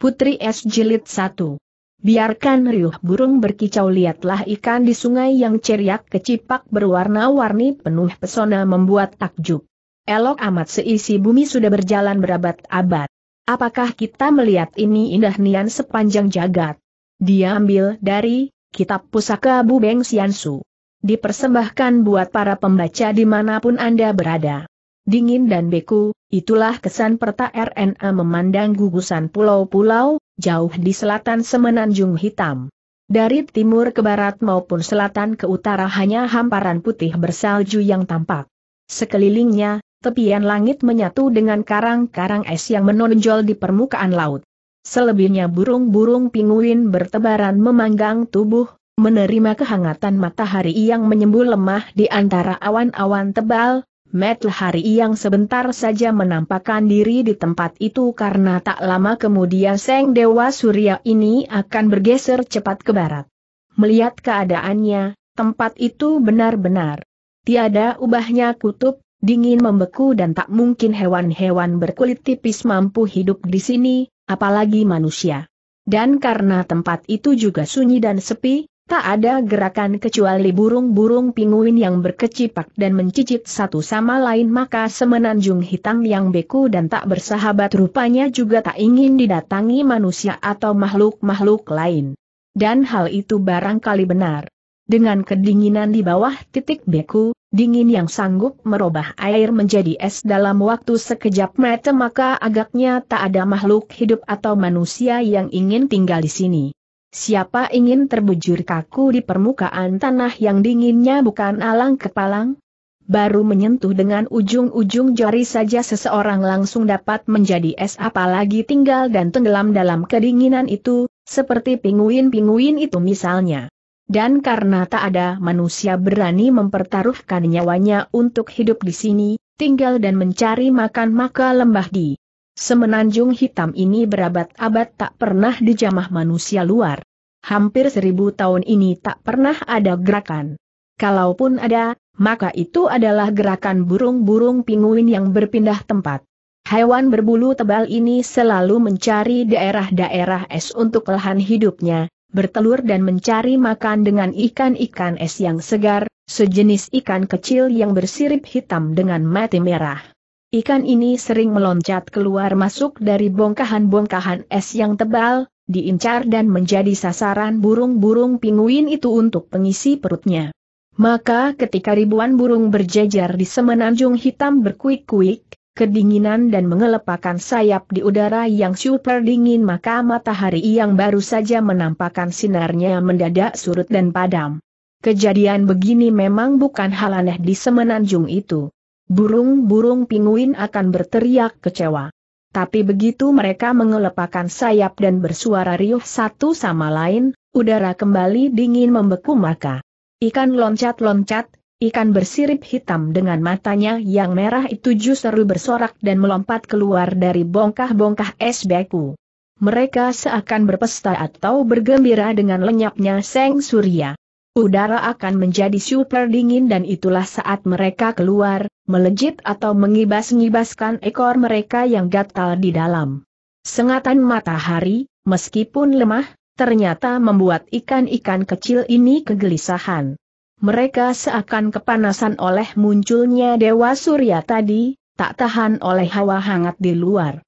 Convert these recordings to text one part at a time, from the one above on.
Putri Es Jilid 1 Biarkan riuh burung berkicau lihatlah ikan di sungai yang ceriak kecipak berwarna-warni penuh pesona membuat takjub. Elok amat seisi bumi sudah berjalan berabad-abad. Apakah kita melihat ini indah nian sepanjang jagat? Diambil dari Kitab Pusaka Bubeng Siansu. Dipersembahkan buat para pembaca dimanapun Anda berada dingin dan beku, itulah kesan perta RNA memandang gugusan pulau-pulau, jauh di selatan semenanjung hitam. Dari timur ke barat maupun selatan ke utara hanya hamparan putih bersalju yang tampak. Sekelilingnya, tepian langit menyatu dengan karang-karang es yang menonjol di permukaan laut. Selebihnya burung-burung pinguin bertebaran memanggang tubuh, menerima kehangatan matahari yang menyembul lemah di antara awan-awan tebal, Matahari yang sebentar saja menampakkan diri di tempat itu karena tak lama kemudian Seng Dewa Surya ini akan bergeser cepat ke barat. Melihat keadaannya, tempat itu benar-benar tiada ubahnya kutub, dingin membeku dan tak mungkin hewan-hewan berkulit tipis mampu hidup di sini, apalagi manusia. Dan karena tempat itu juga sunyi dan sepi, Tak ada gerakan kecuali burung-burung pinguin yang berkecipak dan mencicit satu sama lain maka semenanjung hitam yang beku dan tak bersahabat rupanya juga tak ingin didatangi manusia atau makhluk-makhluk lain. Dan hal itu barangkali benar. Dengan kedinginan di bawah titik beku, dingin yang sanggup merubah air menjadi es dalam waktu sekejap mata maka agaknya tak ada makhluk hidup atau manusia yang ingin tinggal di sini. Siapa ingin terbujur kaku di permukaan tanah yang dinginnya bukan alang kepalang? Baru menyentuh dengan ujung-ujung jari saja seseorang langsung dapat menjadi es apalagi tinggal dan tenggelam dalam kedinginan itu, seperti pinguin-pinguin itu misalnya. Dan karena tak ada manusia berani mempertaruhkan nyawanya untuk hidup di sini, tinggal dan mencari makan maka lembah di Semenanjung hitam ini berabad-abad tak pernah dijamah manusia luar hampir seribu tahun ini tak pernah ada gerakan. Kalaupun ada, maka itu adalah gerakan burung-burung pinguin yang berpindah tempat. Hewan berbulu tebal ini selalu mencari daerah-daerah es untuk lahan hidupnya, bertelur dan mencari makan dengan ikan-ikan es yang segar, sejenis ikan kecil yang bersirip hitam dengan mati merah. Ikan ini sering meloncat keluar masuk dari bongkahan-bongkahan es yang tebal, diincar dan menjadi sasaran burung-burung pinguin itu untuk pengisi perutnya. Maka ketika ribuan burung berjejer di semenanjung hitam berkuik-kuik, kedinginan dan mengelepakan sayap di udara yang super dingin maka matahari yang baru saja menampakkan sinarnya mendadak surut dan padam. Kejadian begini memang bukan hal aneh di semenanjung itu. Burung-burung pinguin akan berteriak kecewa. Tapi begitu mereka mengelepakan sayap dan bersuara riuh satu sama lain, udara kembali dingin membeku maka. Ikan loncat-loncat, ikan bersirip hitam dengan matanya yang merah itu justru bersorak dan melompat keluar dari bongkah-bongkah es beku. Mereka seakan berpesta atau bergembira dengan lenyapnya Seng Surya. Udara akan menjadi super dingin dan itulah saat mereka keluar, melejit atau mengibas-ngibaskan ekor mereka yang gatal di dalam. Sengatan matahari, meskipun lemah, ternyata membuat ikan-ikan kecil ini kegelisahan. Mereka seakan kepanasan oleh munculnya Dewa Surya tadi, tak tahan oleh hawa hangat di luar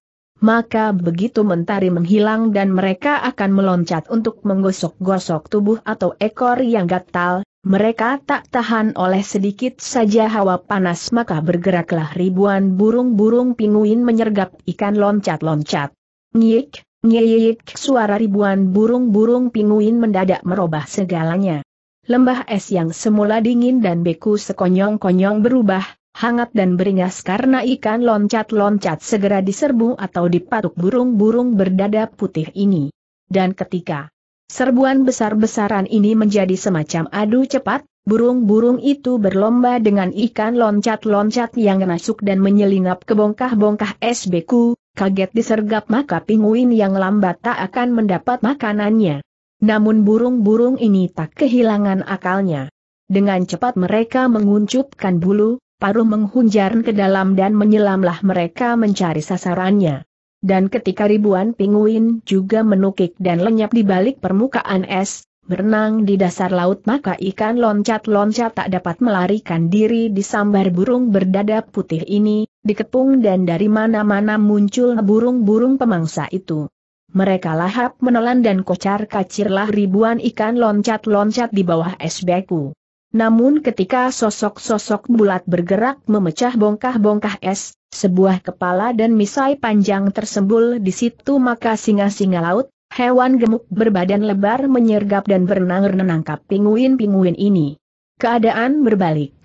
maka begitu mentari menghilang dan mereka akan meloncat untuk menggosok-gosok tubuh atau ekor yang gatal, mereka tak tahan oleh sedikit saja hawa panas maka bergeraklah ribuan burung-burung pinguin menyergap ikan loncat-loncat. Nyik, nyik, suara ribuan burung-burung pinguin mendadak merubah segalanya. Lembah es yang semula dingin dan beku sekonyong-konyong berubah, hangat dan beringas karena ikan loncat-loncat segera diserbu atau dipatuk burung-burung berdada putih ini. Dan ketika serbuan besar-besaran ini menjadi semacam adu cepat, burung-burung itu berlomba dengan ikan loncat-loncat yang masuk dan menyelinap ke bongkah-bongkah es kaget disergap maka pinguin yang lambat tak akan mendapat makanannya. Namun burung-burung ini tak kehilangan akalnya. Dengan cepat mereka menguncupkan bulu, paruh menghunjar ke dalam dan menyelamlah mereka mencari sasarannya. Dan ketika ribuan pinguin juga menukik dan lenyap di balik permukaan es, berenang di dasar laut maka ikan loncat-loncat tak dapat melarikan diri di sambar burung berdada putih ini, dikepung dan dari mana-mana muncul burung-burung pemangsa itu. Mereka lahap menelan dan kocar kacirlah ribuan ikan loncat-loncat di bawah es beku. Namun ketika sosok-sosok bulat bergerak memecah bongkah-bongkah es, sebuah kepala dan misai panjang tersembul di situ maka singa-singa laut, hewan gemuk berbadan lebar menyergap dan berenang-renang pinguin-pinguin ini. Keadaan berbalik.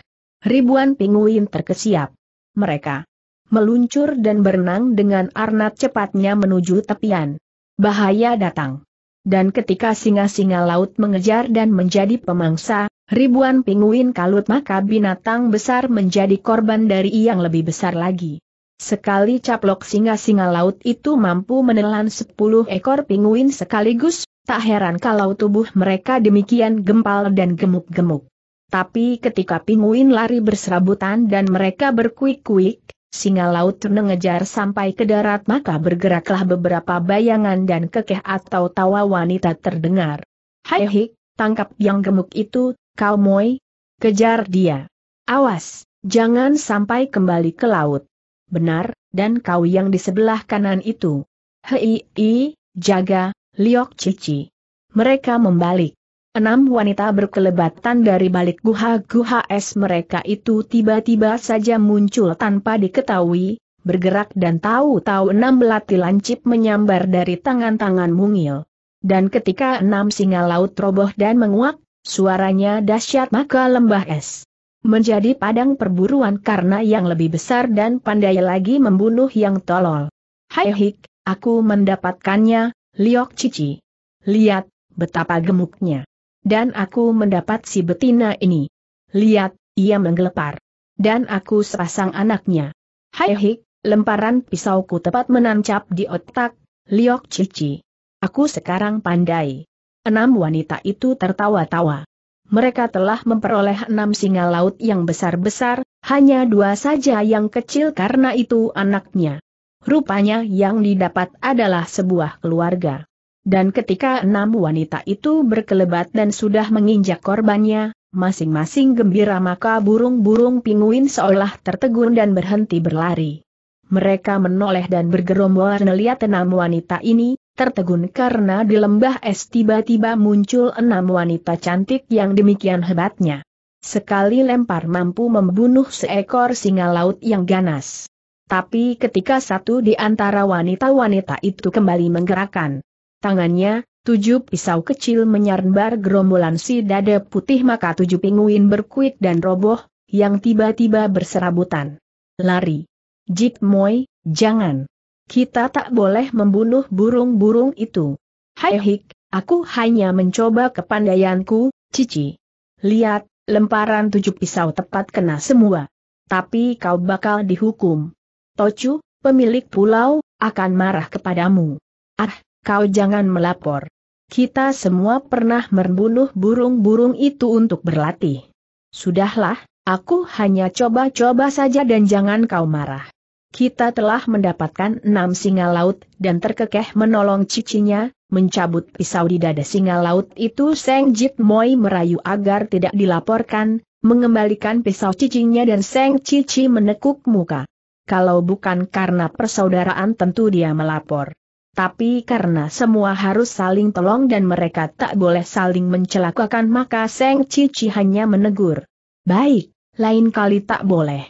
Ribuan pinguin terkesiap. Mereka meluncur dan berenang dengan arnat cepatnya menuju tepian. Bahaya datang. Dan ketika singa-singa laut mengejar dan menjadi pemangsa, Ribuan pinguin kalut maka binatang besar menjadi korban dari yang lebih besar lagi. Sekali caplok singa-singa laut itu mampu menelan 10 ekor pinguin sekaligus, tak heran kalau tubuh mereka demikian gempal dan gemuk-gemuk. Tapi ketika pinguin lari berserabutan dan mereka berkuik-kuik, singa laut mengejar sampai ke darat maka bergeraklah beberapa bayangan dan kekeh atau tawa wanita terdengar. Hai hik, tangkap yang gemuk itu, Kau Moi? Kejar dia. Awas, jangan sampai kembali ke laut. Benar, dan kau yang di sebelah kanan itu. Hei, i, jaga, liok cici. Mereka membalik. Enam wanita berkelebatan dari balik guha-guha es mereka itu tiba-tiba saja muncul tanpa diketahui, bergerak dan tahu-tahu enam belati lancip menyambar dari tangan-tangan mungil. Dan ketika enam singa laut roboh dan menguak, Suaranya dahsyat maka lembah es menjadi padang perburuan karena yang lebih besar dan pandai lagi membunuh yang tolol. Hai hik, aku mendapatkannya, liok cici. Lihat, betapa gemuknya. Dan aku mendapat si betina ini. Lihat, ia menggelepar. Dan aku sepasang anaknya. Hai hik, lemparan pisauku tepat menancap di otak, liok cici. Aku sekarang pandai. Enam wanita itu tertawa-tawa. Mereka telah memperoleh enam singa laut yang besar-besar, hanya dua saja yang kecil karena itu anaknya. Rupanya yang didapat adalah sebuah keluarga. Dan ketika enam wanita itu berkelebat dan sudah menginjak korbannya, masing-masing gembira maka burung-burung pinguin seolah tertegun dan berhenti berlari. Mereka menoleh dan bergerombol melihat enam wanita ini, tertegun karena di lembah es tiba-tiba muncul enam wanita cantik yang demikian hebatnya. Sekali lempar mampu membunuh seekor singa laut yang ganas. Tapi ketika satu di antara wanita-wanita itu kembali menggerakkan tangannya, tujuh pisau kecil menyarbar gerombolan si dada putih maka tujuh pinguin berkuit dan roboh, yang tiba-tiba berserabutan. Lari. Jip Moy, jangan. Kita tak boleh membunuh burung-burung itu. Hai hik, aku hanya mencoba kepandaianku, cici. Lihat, lemparan tujuh pisau tepat kena semua. Tapi kau bakal dihukum. Tocu, pemilik pulau, akan marah kepadamu. Ah, kau jangan melapor. Kita semua pernah membunuh burung-burung itu untuk berlatih. Sudahlah, aku hanya coba-coba saja dan jangan kau marah. Kita telah mendapatkan enam singa laut dan terkekeh menolong cicinya, mencabut pisau di dada singa laut itu Seng Jit Moi merayu agar tidak dilaporkan, mengembalikan pisau cicinya dan Seng Cici menekuk muka. Kalau bukan karena persaudaraan tentu dia melapor. Tapi karena semua harus saling tolong dan mereka tak boleh saling mencelakakan maka Seng Cici hanya menegur. Baik, lain kali tak boleh.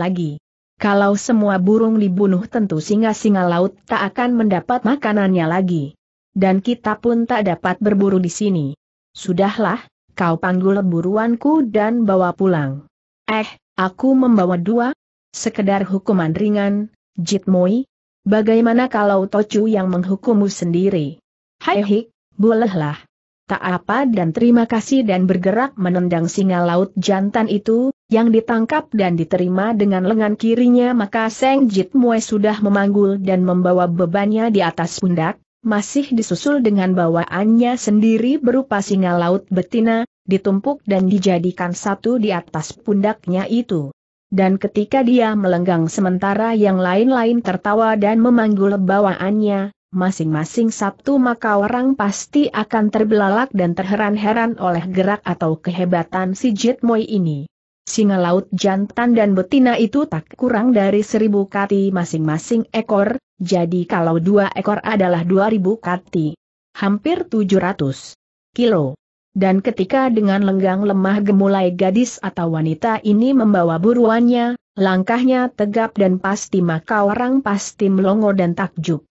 Lagi. Kalau semua burung dibunuh tentu singa-singa laut tak akan mendapat makanannya lagi. Dan kita pun tak dapat berburu di sini. Sudahlah, kau panggul buruanku dan bawa pulang. Eh, aku membawa dua. Sekedar hukuman ringan, Jitmoi. Bagaimana kalau Tocu yang menghukummu sendiri? Hai hik, bolehlah. Tak apa dan terima kasih dan bergerak menendang singa laut jantan itu, yang ditangkap dan diterima dengan lengan kirinya maka Seng Jit Mue sudah memanggul dan membawa bebannya di atas pundak, masih disusul dengan bawaannya sendiri berupa singa laut betina, ditumpuk dan dijadikan satu di atas pundaknya itu. Dan ketika dia melenggang sementara yang lain-lain tertawa dan memanggul bawaannya, masing-masing Sabtu maka orang pasti akan terbelalak dan terheran-heran oleh gerak atau kehebatan si Jit Moy ini singa laut jantan dan betina itu tak kurang dari seribu kati masing-masing ekor, jadi kalau dua ekor adalah dua ribu kati. Hampir tujuh ratus kilo. Dan ketika dengan lenggang lemah gemulai gadis atau wanita ini membawa buruannya, langkahnya tegap dan pasti maka orang pasti melongo dan takjub.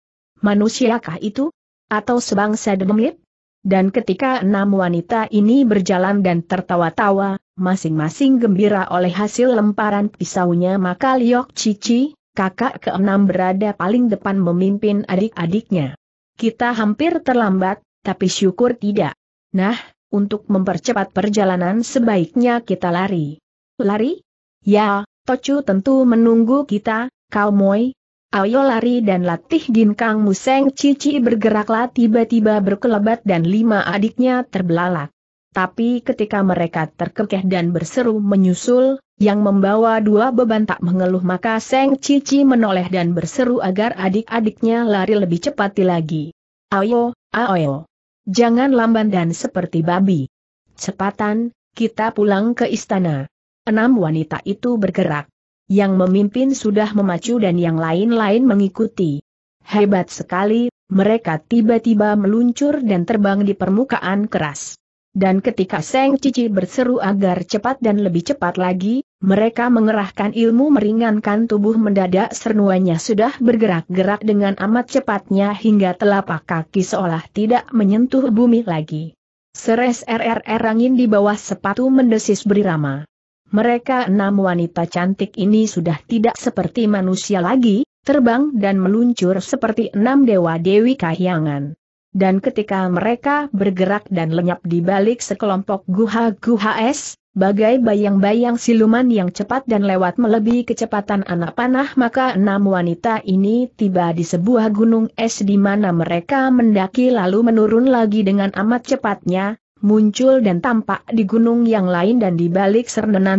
Manusiakah itu? Atau sebangsa demit? Dan ketika enam wanita ini berjalan dan tertawa-tawa, masing-masing gembira oleh hasil lemparan pisaunya maka Liok Cici, kakak keenam berada paling depan memimpin adik-adiknya. Kita hampir terlambat, tapi syukur tidak. Nah, untuk mempercepat perjalanan sebaiknya kita lari. Lari? Ya, Tocu tentu menunggu kita, Kau Moi, Ayo lari dan latih ginkang museng cici bergeraklah tiba-tiba berkelebat dan lima adiknya terbelalak. Tapi ketika mereka terkekeh dan berseru menyusul, yang membawa dua beban tak mengeluh maka Seng Cici menoleh dan berseru agar adik-adiknya lari lebih cepat lagi. Ayo, ayo. Jangan lamban dan seperti babi. Cepatan, kita pulang ke istana. Enam wanita itu bergerak yang memimpin sudah memacu dan yang lain-lain mengikuti. Hebat sekali, mereka tiba-tiba meluncur dan terbang di permukaan keras. Dan ketika Seng Cici berseru agar cepat dan lebih cepat lagi, mereka mengerahkan ilmu meringankan tubuh mendadak sernuanya sudah bergerak-gerak dengan amat cepatnya hingga telapak kaki seolah tidak menyentuh bumi lagi. Seres RRR angin di bawah sepatu mendesis berirama. Mereka enam wanita cantik ini sudah tidak seperti manusia lagi, terbang dan meluncur seperti enam dewa-dewi kahyangan. Dan ketika mereka bergerak dan lenyap di balik sekelompok guha-guha es, bagai bayang-bayang siluman yang cepat dan lewat melebihi kecepatan anak panah maka enam wanita ini tiba di sebuah gunung es di mana mereka mendaki lalu menurun lagi dengan amat cepatnya, muncul dan tampak di gunung yang lain dan di balik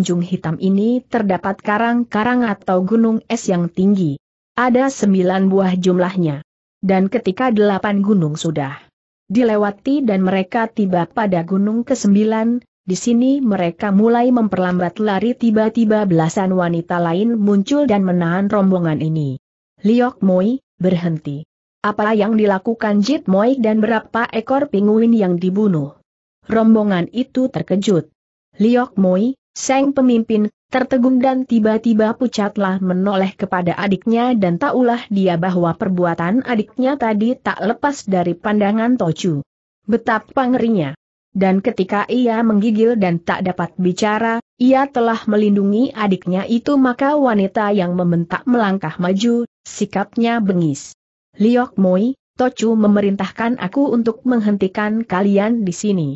jung hitam ini terdapat karang-karang atau gunung es yang tinggi. Ada sembilan buah jumlahnya. Dan ketika delapan gunung sudah dilewati dan mereka tiba pada gunung ke-9, di sini mereka mulai memperlambat lari tiba-tiba belasan wanita lain muncul dan menahan rombongan ini. Liok Moi, berhenti. Apa yang dilakukan Jit Moi dan berapa ekor pinguin yang dibunuh? rombongan itu terkejut. Liok Moi, Seng pemimpin, tertegun dan tiba-tiba pucatlah menoleh kepada adiknya dan taulah dia bahwa perbuatan adiknya tadi tak lepas dari pandangan Tochu. Betapa ngerinya. Dan ketika ia menggigil dan tak dapat bicara, ia telah melindungi adiknya itu maka wanita yang membentak melangkah maju, sikapnya bengis. Liok Moi, Tochu memerintahkan aku untuk menghentikan kalian di sini.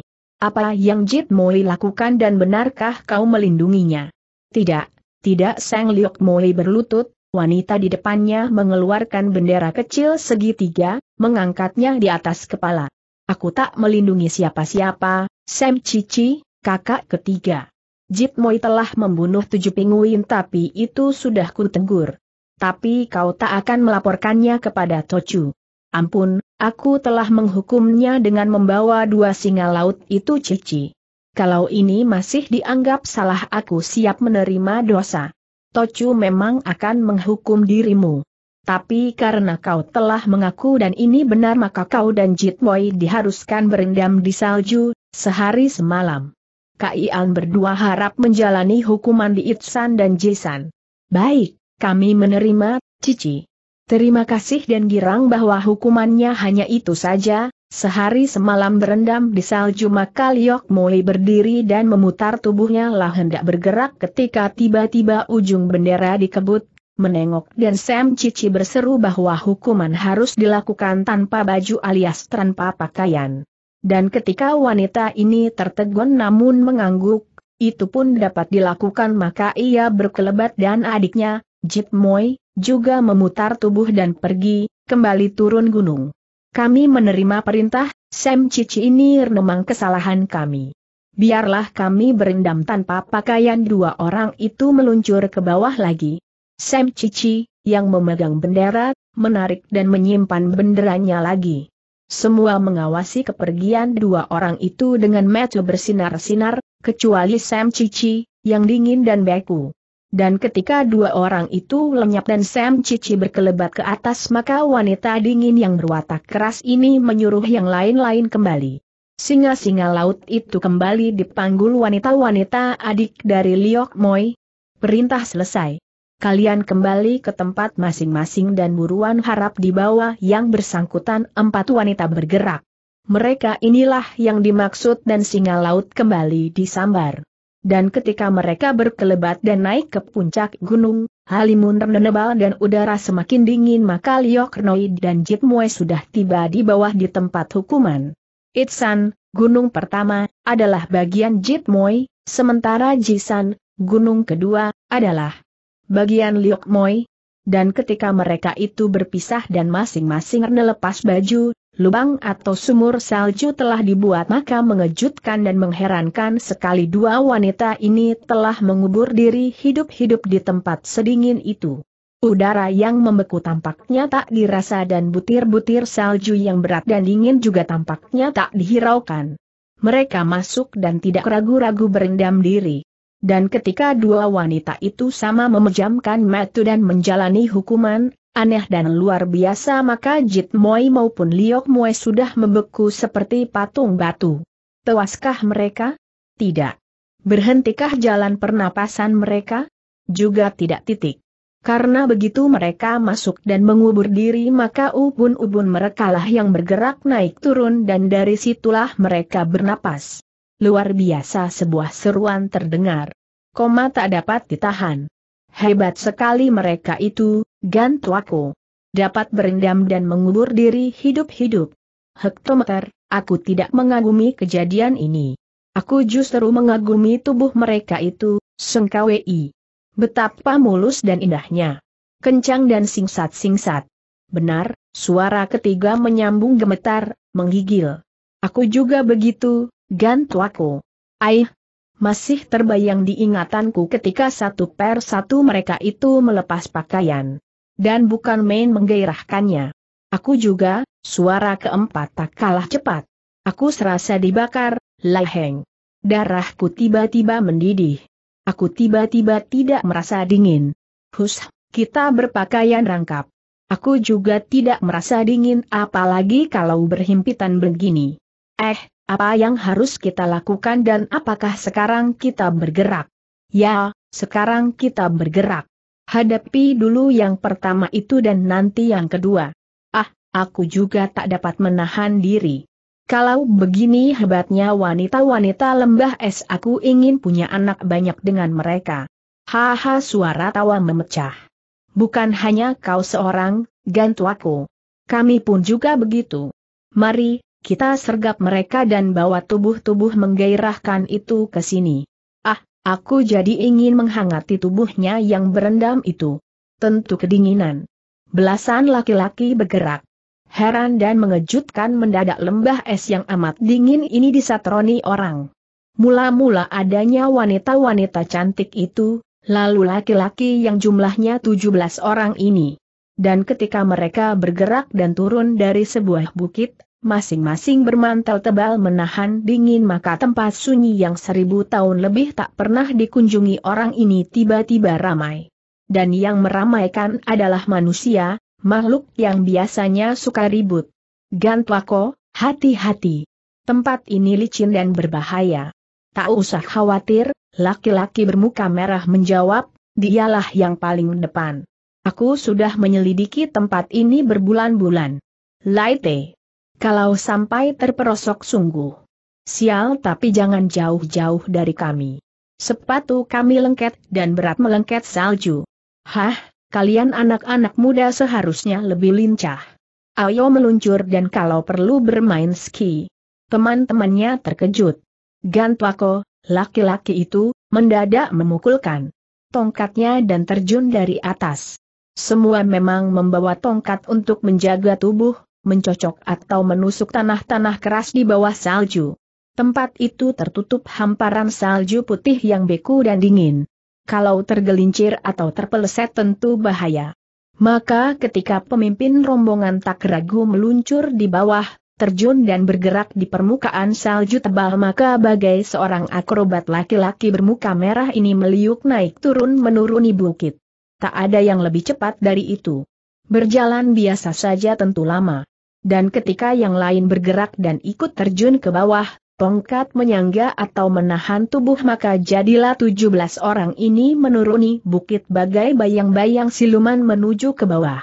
Apa yang Jit Moi lakukan dan benarkah kau melindunginya? Tidak, tidak Sang Liok Moi berlutut, wanita di depannya mengeluarkan bendera kecil segitiga, mengangkatnya di atas kepala. Aku tak melindungi siapa-siapa, Sam Cici, kakak ketiga. Jit Moi telah membunuh tujuh pinguin tapi itu sudah kutegur. Tapi kau tak akan melaporkannya kepada Tochu. Ampun, Aku telah menghukumnya dengan membawa dua singa laut itu cici. Kalau ini masih dianggap salah aku siap menerima dosa. Tocu memang akan menghukum dirimu. Tapi karena kau telah mengaku dan ini benar maka kau dan Jit diharuskan berendam di salju, sehari semalam. Kaian berdua harap menjalani hukuman di Itsan dan Jisan. Baik, kami menerima, Cici. Terima kasih dan girang bahwa hukumannya hanya itu saja, sehari semalam berendam di salju maka Liok mulai berdiri dan memutar tubuhnya lah hendak bergerak ketika tiba-tiba ujung bendera dikebut, menengok dan Sam Cici berseru bahwa hukuman harus dilakukan tanpa baju alias tanpa pakaian. Dan ketika wanita ini tertegun namun mengangguk, itu pun dapat dilakukan maka ia berkelebat dan adiknya, Jip Moy, juga memutar tubuh dan pergi, kembali turun gunung. Kami menerima perintah, Sam Cici ini memang kesalahan kami. Biarlah kami berendam tanpa pakaian dua orang itu meluncur ke bawah lagi. Sam Cici, yang memegang bendera, menarik dan menyimpan benderanya lagi. Semua mengawasi kepergian dua orang itu dengan mata bersinar-sinar, kecuali Sam Cici, yang dingin dan beku. Dan ketika dua orang itu lenyap dan Sam Cici berkelebat ke atas maka wanita dingin yang berwatak keras ini menyuruh yang lain-lain kembali. Singa-singa laut itu kembali dipanggul wanita-wanita adik dari Liok Moi. Perintah selesai. Kalian kembali ke tempat masing-masing dan buruan harap dibawa yang bersangkutan empat wanita bergerak. Mereka inilah yang dimaksud dan singa laut kembali disambar dan ketika mereka berkelebat dan naik ke puncak gunung, halimun menebal dan udara semakin dingin maka Lioknoi dan Jit Mue sudah tiba di bawah di tempat hukuman. Itsan, gunung pertama, adalah bagian Jit Mue, sementara Jisan, gunung kedua, adalah bagian Liok Mue. Dan ketika mereka itu berpisah dan masing-masing melepas baju, Lubang atau sumur salju telah dibuat maka mengejutkan dan mengherankan sekali dua wanita ini telah mengubur diri hidup-hidup di tempat sedingin itu. Udara yang membeku tampaknya tak dirasa dan butir-butir salju yang berat dan dingin juga tampaknya tak dihiraukan. Mereka masuk dan tidak ragu-ragu berendam diri. Dan ketika dua wanita itu sama memejamkan metu dan menjalani hukuman, aneh dan luar biasa maka Jit Moi maupun Liok Moi sudah membeku seperti patung batu. Tewaskah mereka? Tidak. Berhentikah jalan pernapasan mereka? Juga tidak titik. Karena begitu mereka masuk dan mengubur diri maka ubun-ubun merekalah yang bergerak naik turun dan dari situlah mereka bernapas. Luar biasa sebuah seruan terdengar. Koma tak dapat ditahan. Hebat sekali mereka itu, gantuaku. Dapat berendam dan mengubur diri hidup-hidup. Hektometer, aku tidak mengagumi kejadian ini. Aku justru mengagumi tubuh mereka itu, Sengkawi. Betapa mulus dan indahnya. Kencang dan singsat-singsat. Benar, suara ketiga menyambung gemetar, menggigil. Aku juga begitu, gantuaku. Aih, masih terbayang di ingatanku ketika satu per satu mereka itu melepas pakaian. Dan bukan main menggairahkannya. Aku juga, suara keempat tak kalah cepat. Aku serasa dibakar, laheng. Darahku tiba-tiba mendidih. Aku tiba-tiba tidak merasa dingin. Hus, kita berpakaian rangkap. Aku juga tidak merasa dingin apalagi kalau berhimpitan begini. Eh, apa yang harus kita lakukan dan apakah sekarang kita bergerak? Ya, sekarang kita bergerak. Hadapi dulu yang pertama itu dan nanti yang kedua. Ah, aku juga tak dapat menahan diri. Kalau begini hebatnya wanita-wanita lembah es aku ingin punya anak banyak dengan mereka. Haha suara tawa memecah. Bukan hanya kau seorang, gantuaku. Kami pun juga begitu. Mari, kita sergap mereka dan bawa tubuh-tubuh menggairahkan itu ke sini. Ah, aku jadi ingin menghangati tubuhnya yang berendam itu. Tentu kedinginan. Belasan laki-laki bergerak. Heran dan mengejutkan mendadak lembah es yang amat dingin ini disatroni orang. Mula-mula adanya wanita-wanita cantik itu, lalu laki-laki yang jumlahnya 17 orang ini. Dan ketika mereka bergerak dan turun dari sebuah bukit, masing-masing bermantel tebal menahan dingin maka tempat sunyi yang seribu tahun lebih tak pernah dikunjungi orang ini tiba-tiba ramai. Dan yang meramaikan adalah manusia, makhluk yang biasanya suka ribut. Gantwako, hati-hati. Tempat ini licin dan berbahaya. Tak usah khawatir, laki-laki bermuka merah menjawab, dialah yang paling depan. Aku sudah menyelidiki tempat ini berbulan-bulan. Laite. Kalau sampai terperosok sungguh. Sial tapi jangan jauh-jauh dari kami. Sepatu kami lengket dan berat melengket salju. Hah, kalian anak-anak muda seharusnya lebih lincah. Ayo meluncur dan kalau perlu bermain ski. Teman-temannya terkejut. Gantwako, laki-laki itu, mendadak memukulkan tongkatnya dan terjun dari atas. Semua memang membawa tongkat untuk menjaga tubuh, mencocok atau menusuk tanah-tanah keras di bawah salju. Tempat itu tertutup hamparan salju putih yang beku dan dingin. Kalau tergelincir atau terpeleset tentu bahaya. Maka ketika pemimpin rombongan tak ragu meluncur di bawah, terjun dan bergerak di permukaan salju tebal maka bagai seorang akrobat laki-laki bermuka merah ini meliuk naik turun menuruni bukit. Tak ada yang lebih cepat dari itu. Berjalan biasa saja tentu lama dan ketika yang lain bergerak dan ikut terjun ke bawah, tongkat menyangga atau menahan tubuh maka jadilah 17 orang ini menuruni bukit bagai bayang-bayang siluman menuju ke bawah.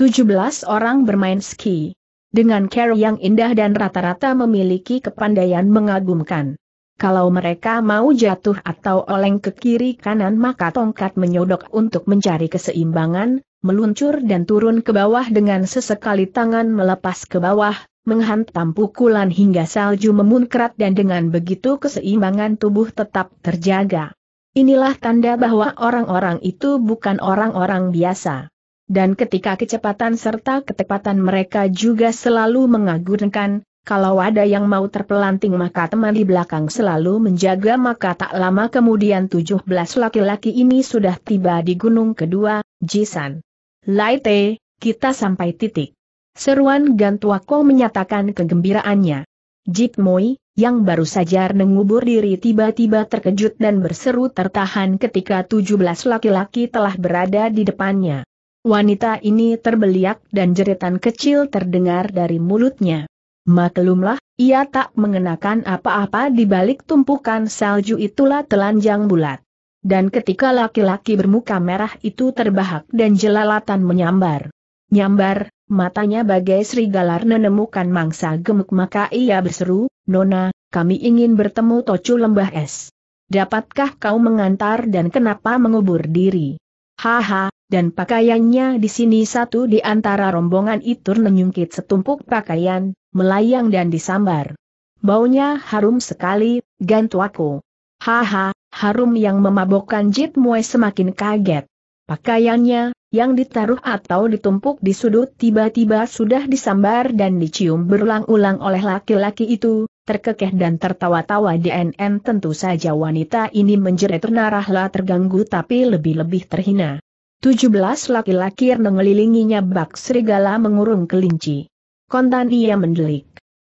17 orang bermain ski. Dengan care yang indah dan rata-rata memiliki kepandaian mengagumkan. Kalau mereka mau jatuh atau oleng ke kiri kanan maka tongkat menyodok untuk mencari keseimbangan, meluncur dan turun ke bawah dengan sesekali tangan melepas ke bawah, menghantam pukulan hingga salju memunkrat dan dengan begitu keseimbangan tubuh tetap terjaga. Inilah tanda bahwa orang-orang itu bukan orang-orang biasa. Dan ketika kecepatan serta ketepatan mereka juga selalu mengagumkan, kalau ada yang mau terpelanting maka teman di belakang selalu menjaga maka tak lama kemudian 17 laki-laki ini sudah tiba di gunung kedua, Jisan. Laite, kita sampai titik. Seruan Gantuako menyatakan kegembiraannya. Jik Moi, yang baru saja mengubur diri tiba-tiba terkejut dan berseru tertahan ketika 17 laki-laki telah berada di depannya. Wanita ini terbeliak dan jeritan kecil terdengar dari mulutnya. Maklumlah, ia tak mengenakan apa-apa di balik tumpukan salju itulah telanjang bulat. Dan ketika laki-laki bermuka merah itu terbahak dan jelalatan menyambar. Nyambar, matanya bagai serigala menemukan mangsa gemuk maka ia berseru, Nona, kami ingin bertemu Tocu Lembah Es. Dapatkah kau mengantar dan kenapa mengubur diri? Haha, dan pakaiannya di sini satu di antara rombongan itu menyungkit setumpuk pakaian, melayang dan disambar. Baunya harum sekali, gantuaku. Haha, harum yang memabokkan Jit Mue semakin kaget. Pakaiannya, yang ditaruh atau ditumpuk di sudut tiba-tiba sudah disambar dan dicium berulang-ulang oleh laki-laki itu, terkekeh dan tertawa-tawa DNN tentu saja wanita ini menjerit narahlah terganggu tapi lebih-lebih terhina. 17 laki-laki yang mengelilinginya bak serigala mengurung kelinci. Kontan ia mendelik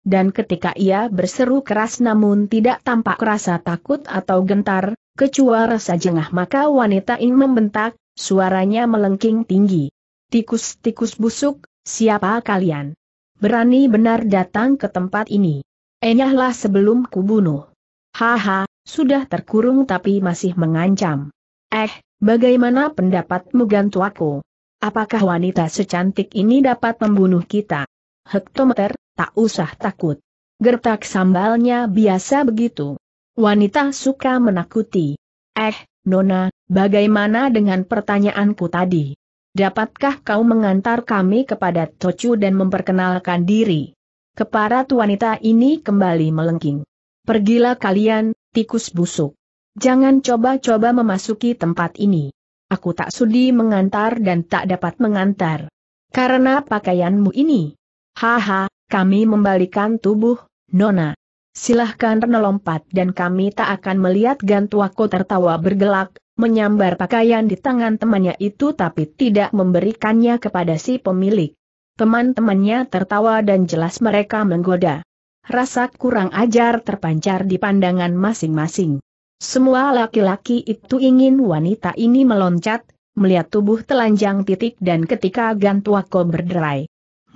dan ketika ia berseru keras namun tidak tampak rasa takut atau gentar, kecuali rasa jengah maka wanita ini membentak, suaranya melengking tinggi. Tikus-tikus busuk, siapa kalian? Berani benar datang ke tempat ini. Enyahlah sebelum kubunuh. Haha, sudah terkurung tapi masih mengancam. Eh, bagaimana pendapatmu gantuaku? Apakah wanita secantik ini dapat membunuh kita? Hektometer, tak usah takut. Gertak sambalnya biasa begitu. Wanita suka menakuti. Eh, Nona, bagaimana dengan pertanyaanku tadi? Dapatkah kau mengantar kami kepada Tocu dan memperkenalkan diri? Keparat wanita ini kembali melengking. Pergilah kalian, tikus busuk. Jangan coba-coba memasuki tempat ini. Aku tak sudi mengantar dan tak dapat mengantar. Karena pakaianmu ini. Haha, kami membalikan tubuh, Nona. Silahkan melompat dan kami tak akan melihat Gantuako tertawa bergelak, menyambar pakaian di tangan temannya itu tapi tidak memberikannya kepada si pemilik. Teman-temannya tertawa dan jelas mereka menggoda. Rasa kurang ajar terpancar di pandangan masing-masing. Semua laki-laki itu ingin wanita ini meloncat, melihat tubuh telanjang titik dan ketika Gantuako berderai.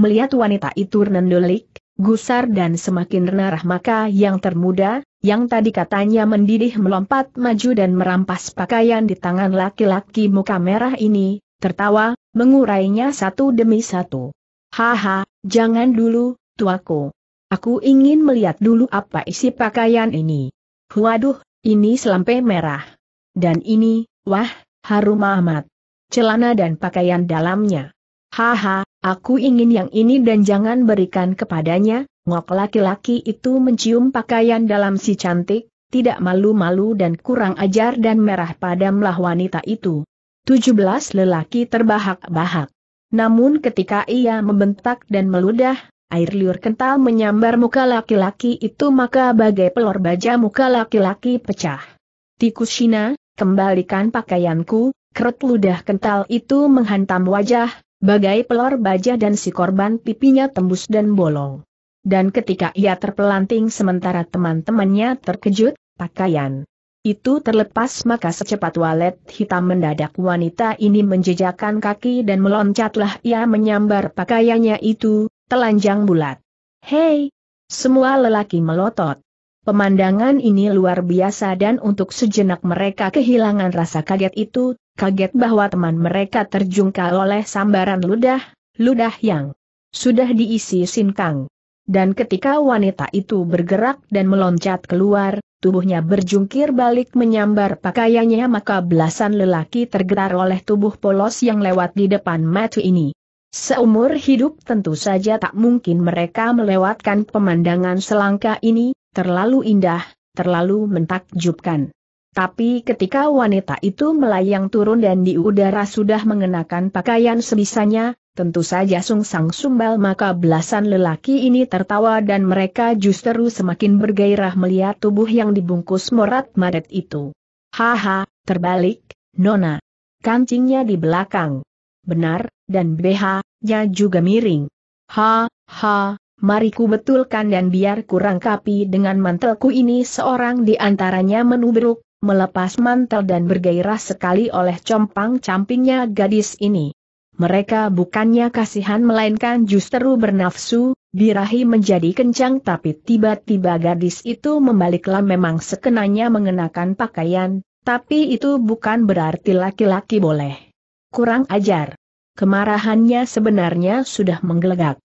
Melihat wanita itu nendolik, gusar dan semakin renarah maka yang termuda, yang tadi katanya mendidih melompat maju dan merampas pakaian di tangan laki-laki muka merah ini, tertawa, mengurainya satu demi satu. Haha, jangan dulu, tuaku. Aku ingin melihat dulu apa isi pakaian ini. Waduh, ini selampe merah. Dan ini, wah, harum amat. Celana dan pakaian dalamnya. Haha, Aku ingin yang ini dan jangan berikan kepadanya, ngok laki-laki itu mencium pakaian dalam si cantik, tidak malu-malu dan kurang ajar dan merah padamlah wanita itu. 17 lelaki terbahak-bahak. Namun ketika ia membentak dan meludah, air liur kental menyambar muka laki-laki itu maka bagai pelor baja muka laki-laki pecah. Tikus Shina, kembalikan pakaianku, keret ludah kental itu menghantam wajah, Bagai pelor baja dan si korban pipinya tembus dan bolong. Dan ketika ia terpelanting sementara teman-temannya terkejut, pakaian itu terlepas maka secepat walet hitam mendadak wanita ini menjejakkan kaki dan meloncatlah ia menyambar pakaiannya itu, telanjang bulat. Hei! Semua lelaki melotot. Pemandangan ini luar biasa dan untuk sejenak mereka kehilangan rasa kaget itu, kaget bahwa teman mereka terjungkal oleh sambaran ludah, ludah yang sudah diisi sinkang. Dan ketika wanita itu bergerak dan meloncat keluar, tubuhnya berjungkir balik menyambar pakaiannya maka belasan lelaki tergerak oleh tubuh polos yang lewat di depan mata ini. Seumur hidup tentu saja tak mungkin mereka melewatkan pemandangan selangka ini, Terlalu indah, terlalu mentakjubkan. Tapi ketika wanita itu melayang turun dan di udara sudah mengenakan pakaian sebisanya, tentu saja sung Sang sumbal maka belasan lelaki ini tertawa dan mereka justru semakin bergairah melihat tubuh yang dibungkus morat maret itu. Haha, terbalik, Nona. Kancingnya di belakang. Benar, dan BH-nya juga miring. Ha, ha, Mariku betulkan dan biar kurang kapi dengan mantelku ini seorang di antaranya menubruk, melepas mantel dan bergairah sekali oleh compang-campingnya gadis ini. Mereka bukannya kasihan melainkan justru bernafsu, birahi menjadi kencang tapi tiba-tiba gadis itu membaliklah memang sekenanya mengenakan pakaian, tapi itu bukan berarti laki-laki boleh. Kurang ajar. Kemarahannya sebenarnya sudah menggelegak.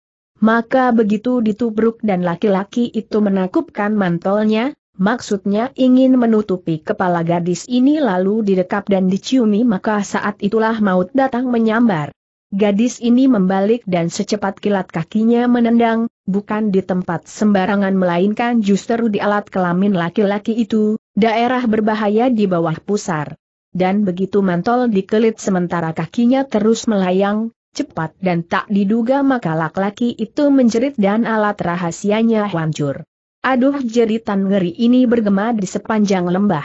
Maka begitu ditubruk dan laki-laki itu menakupkan mantolnya, maksudnya ingin menutupi kepala gadis ini lalu direkap dan diciumi maka saat itulah maut datang menyambar. Gadis ini membalik dan secepat kilat kakinya menendang, bukan di tempat sembarangan melainkan justru di alat kelamin laki-laki itu, daerah berbahaya di bawah pusar. Dan begitu mantol dikelit sementara kakinya terus melayang, Cepat dan tak diduga maka laki-laki itu menjerit dan alat rahasianya hancur. Aduh jeritan ngeri ini bergema di sepanjang lembah.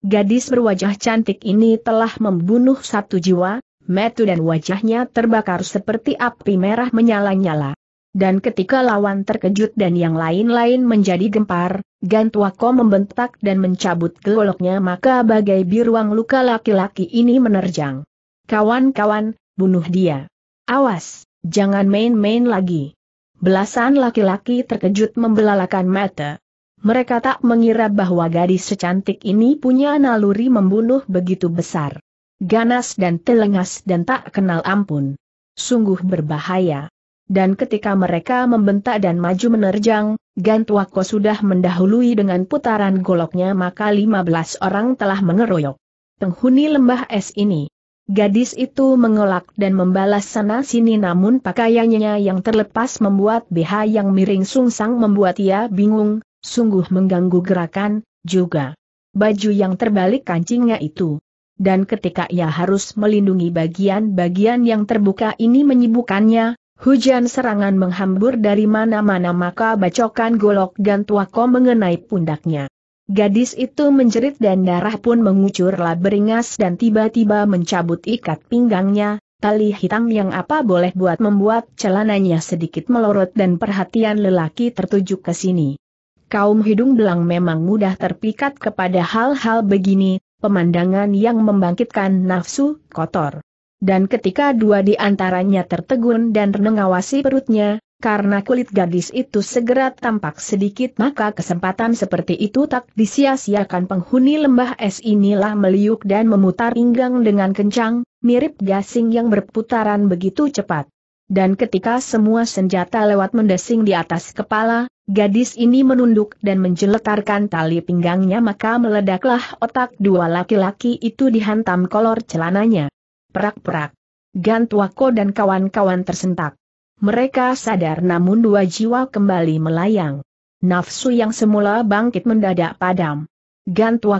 Gadis berwajah cantik ini telah membunuh satu jiwa, metu dan wajahnya terbakar seperti api merah menyala-nyala. Dan ketika lawan terkejut dan yang lain-lain menjadi gempar, Gantuako membentak dan mencabut geloknya maka bagai biruang luka laki-laki ini menerjang. Kawan-kawan, bunuh dia. Awas, jangan main-main lagi. Belasan laki-laki terkejut membelalakan mata. Mereka tak mengira bahwa gadis secantik ini punya naluri membunuh begitu besar. Ganas dan telengas dan tak kenal ampun. Sungguh berbahaya. Dan ketika mereka membentak dan maju menerjang, Gantuako sudah mendahului dengan putaran goloknya maka 15 orang telah mengeroyok. Penghuni lembah es ini Gadis itu mengelak dan membalas sana-sini namun pakaiannya yang terlepas membuat BH yang miring sungsang membuat ia bingung, sungguh mengganggu gerakan, juga baju yang terbalik kancingnya itu. Dan ketika ia harus melindungi bagian-bagian yang terbuka ini menyibukannya, hujan serangan menghambur dari mana-mana maka bacokan golok dan tuako mengenai pundaknya. Gadis itu menjerit dan darah pun mengucurlah beringas dan tiba-tiba mencabut ikat pinggangnya, tali hitam yang apa boleh buat membuat celananya sedikit melorot dan perhatian lelaki tertuju ke sini. Kaum hidung belang memang mudah terpikat kepada hal-hal begini, pemandangan yang membangkitkan nafsu kotor. Dan ketika dua di antaranya tertegun dan mengawasi perutnya, karena kulit gadis itu segera tampak sedikit maka kesempatan seperti itu tak disia-siakan penghuni lembah es inilah meliuk dan memutar pinggang dengan kencang, mirip gasing yang berputaran begitu cepat. Dan ketika semua senjata lewat mendesing di atas kepala, gadis ini menunduk dan menjeletarkan tali pinggangnya maka meledaklah otak dua laki-laki itu dihantam kolor celananya. Perak-perak. Gantuako dan kawan-kawan tersentak. Mereka sadar namun dua jiwa kembali melayang. Nafsu yang semula bangkit mendadak padam.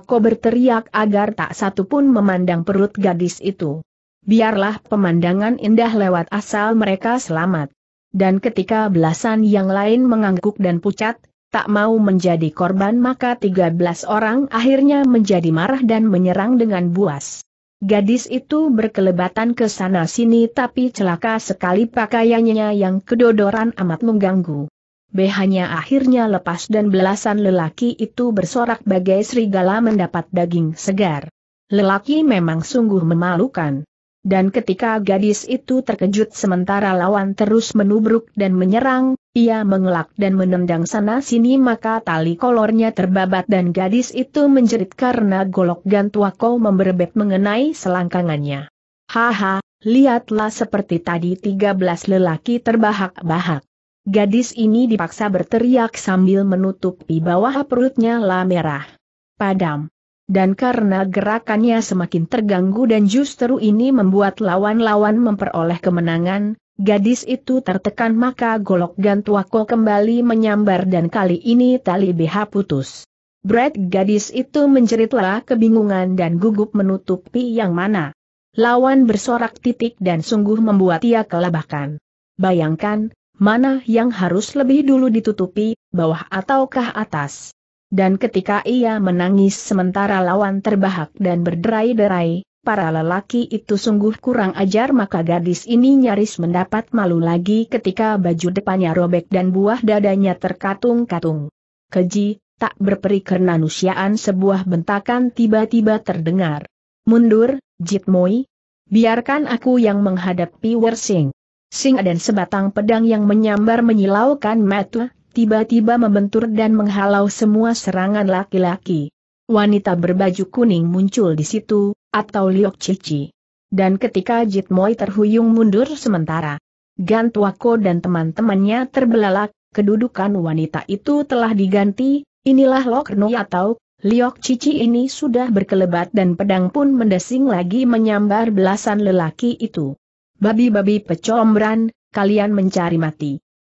ko berteriak agar tak satu pun memandang perut gadis itu. Biarlah pemandangan indah lewat asal mereka selamat. Dan ketika belasan yang lain mengangguk dan pucat, tak mau menjadi korban maka 13 orang akhirnya menjadi marah dan menyerang dengan buas. Gadis itu berkelebatan ke sana-sini tapi celaka sekali pakaiannya yang kedodoran amat mengganggu. Behanya akhirnya lepas dan belasan lelaki itu bersorak bagai serigala mendapat daging segar. Lelaki memang sungguh memalukan dan ketika gadis itu terkejut sementara lawan terus menubruk dan menyerang, ia mengelak dan menendang sana-sini maka tali kolornya terbabat dan gadis itu menjerit karena golok kau memberebet mengenai selangkangannya. Haha, lihatlah seperti tadi 13 lelaki terbahak-bahak. Gadis ini dipaksa berteriak sambil menutupi bawah perutnya la merah. Padam. Dan karena gerakannya semakin terganggu dan justru ini membuat lawan-lawan memperoleh kemenangan, gadis itu tertekan maka golok gantuako kembali menyambar dan kali ini tali BH putus. Brad gadis itu menjeritlah kebingungan dan gugup menutupi yang mana. Lawan bersorak titik dan sungguh membuat ia kelabakan. Bayangkan, mana yang harus lebih dulu ditutupi, bawah ataukah atas. Dan ketika ia menangis sementara lawan terbahak dan berderai-derai, para lelaki itu sungguh kurang ajar maka gadis ini nyaris mendapat malu lagi ketika baju depannya robek dan buah dadanya terkatung-katung. Keji, tak berperi usiaan sebuah bentakan tiba-tiba terdengar. Mundur, Jit Moi. Biarkan aku yang menghadapi Wersing. Sing dan sebatang pedang yang menyambar menyilaukan Matua tiba-tiba membentur dan menghalau semua serangan laki-laki. Wanita berbaju kuning muncul di situ, atau Liok Cici. Dan ketika Jit Moi terhuyung mundur sementara, Gan Tuako dan teman-temannya terbelalak, kedudukan wanita itu telah diganti, inilah Lok Noi atau Liok Cici ini sudah berkelebat dan pedang pun mendesing lagi menyambar belasan lelaki itu. Babi-babi pecombran, kalian mencari mati.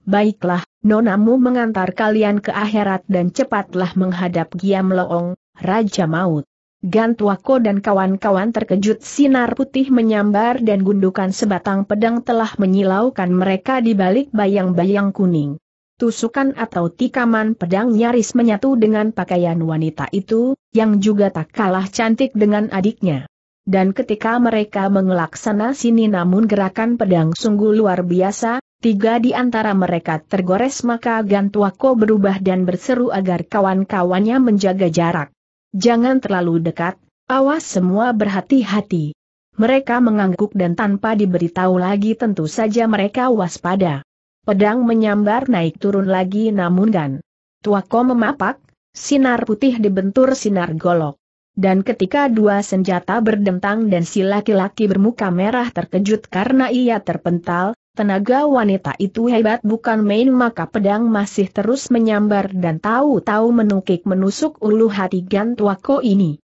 Baiklah, nonamu mengantar kalian ke akhirat dan cepatlah menghadap Giam Loong, Raja Maut. Gantuako dan kawan-kawan terkejut sinar putih menyambar dan gundukan sebatang pedang telah menyilaukan mereka di balik bayang-bayang kuning. Tusukan atau tikaman pedang nyaris menyatu dengan pakaian wanita itu, yang juga tak kalah cantik dengan adiknya. Dan ketika mereka mengelak sana sini namun gerakan pedang sungguh luar biasa, Tiga di antara mereka tergores maka Gantuako berubah dan berseru agar kawan-kawannya menjaga jarak. Jangan terlalu dekat, awas semua berhati-hati. Mereka mengangguk dan tanpa diberitahu lagi tentu saja mereka waspada. Pedang menyambar naik turun lagi namun Gan. Tuako memapak, sinar putih dibentur sinar golok. Dan ketika dua senjata berdentang dan si laki-laki bermuka merah terkejut karena ia terpental, Tenaga wanita itu hebat bukan main maka pedang masih terus menyambar dan tahu-tahu menukik menusuk ulu hati Gantuako ini.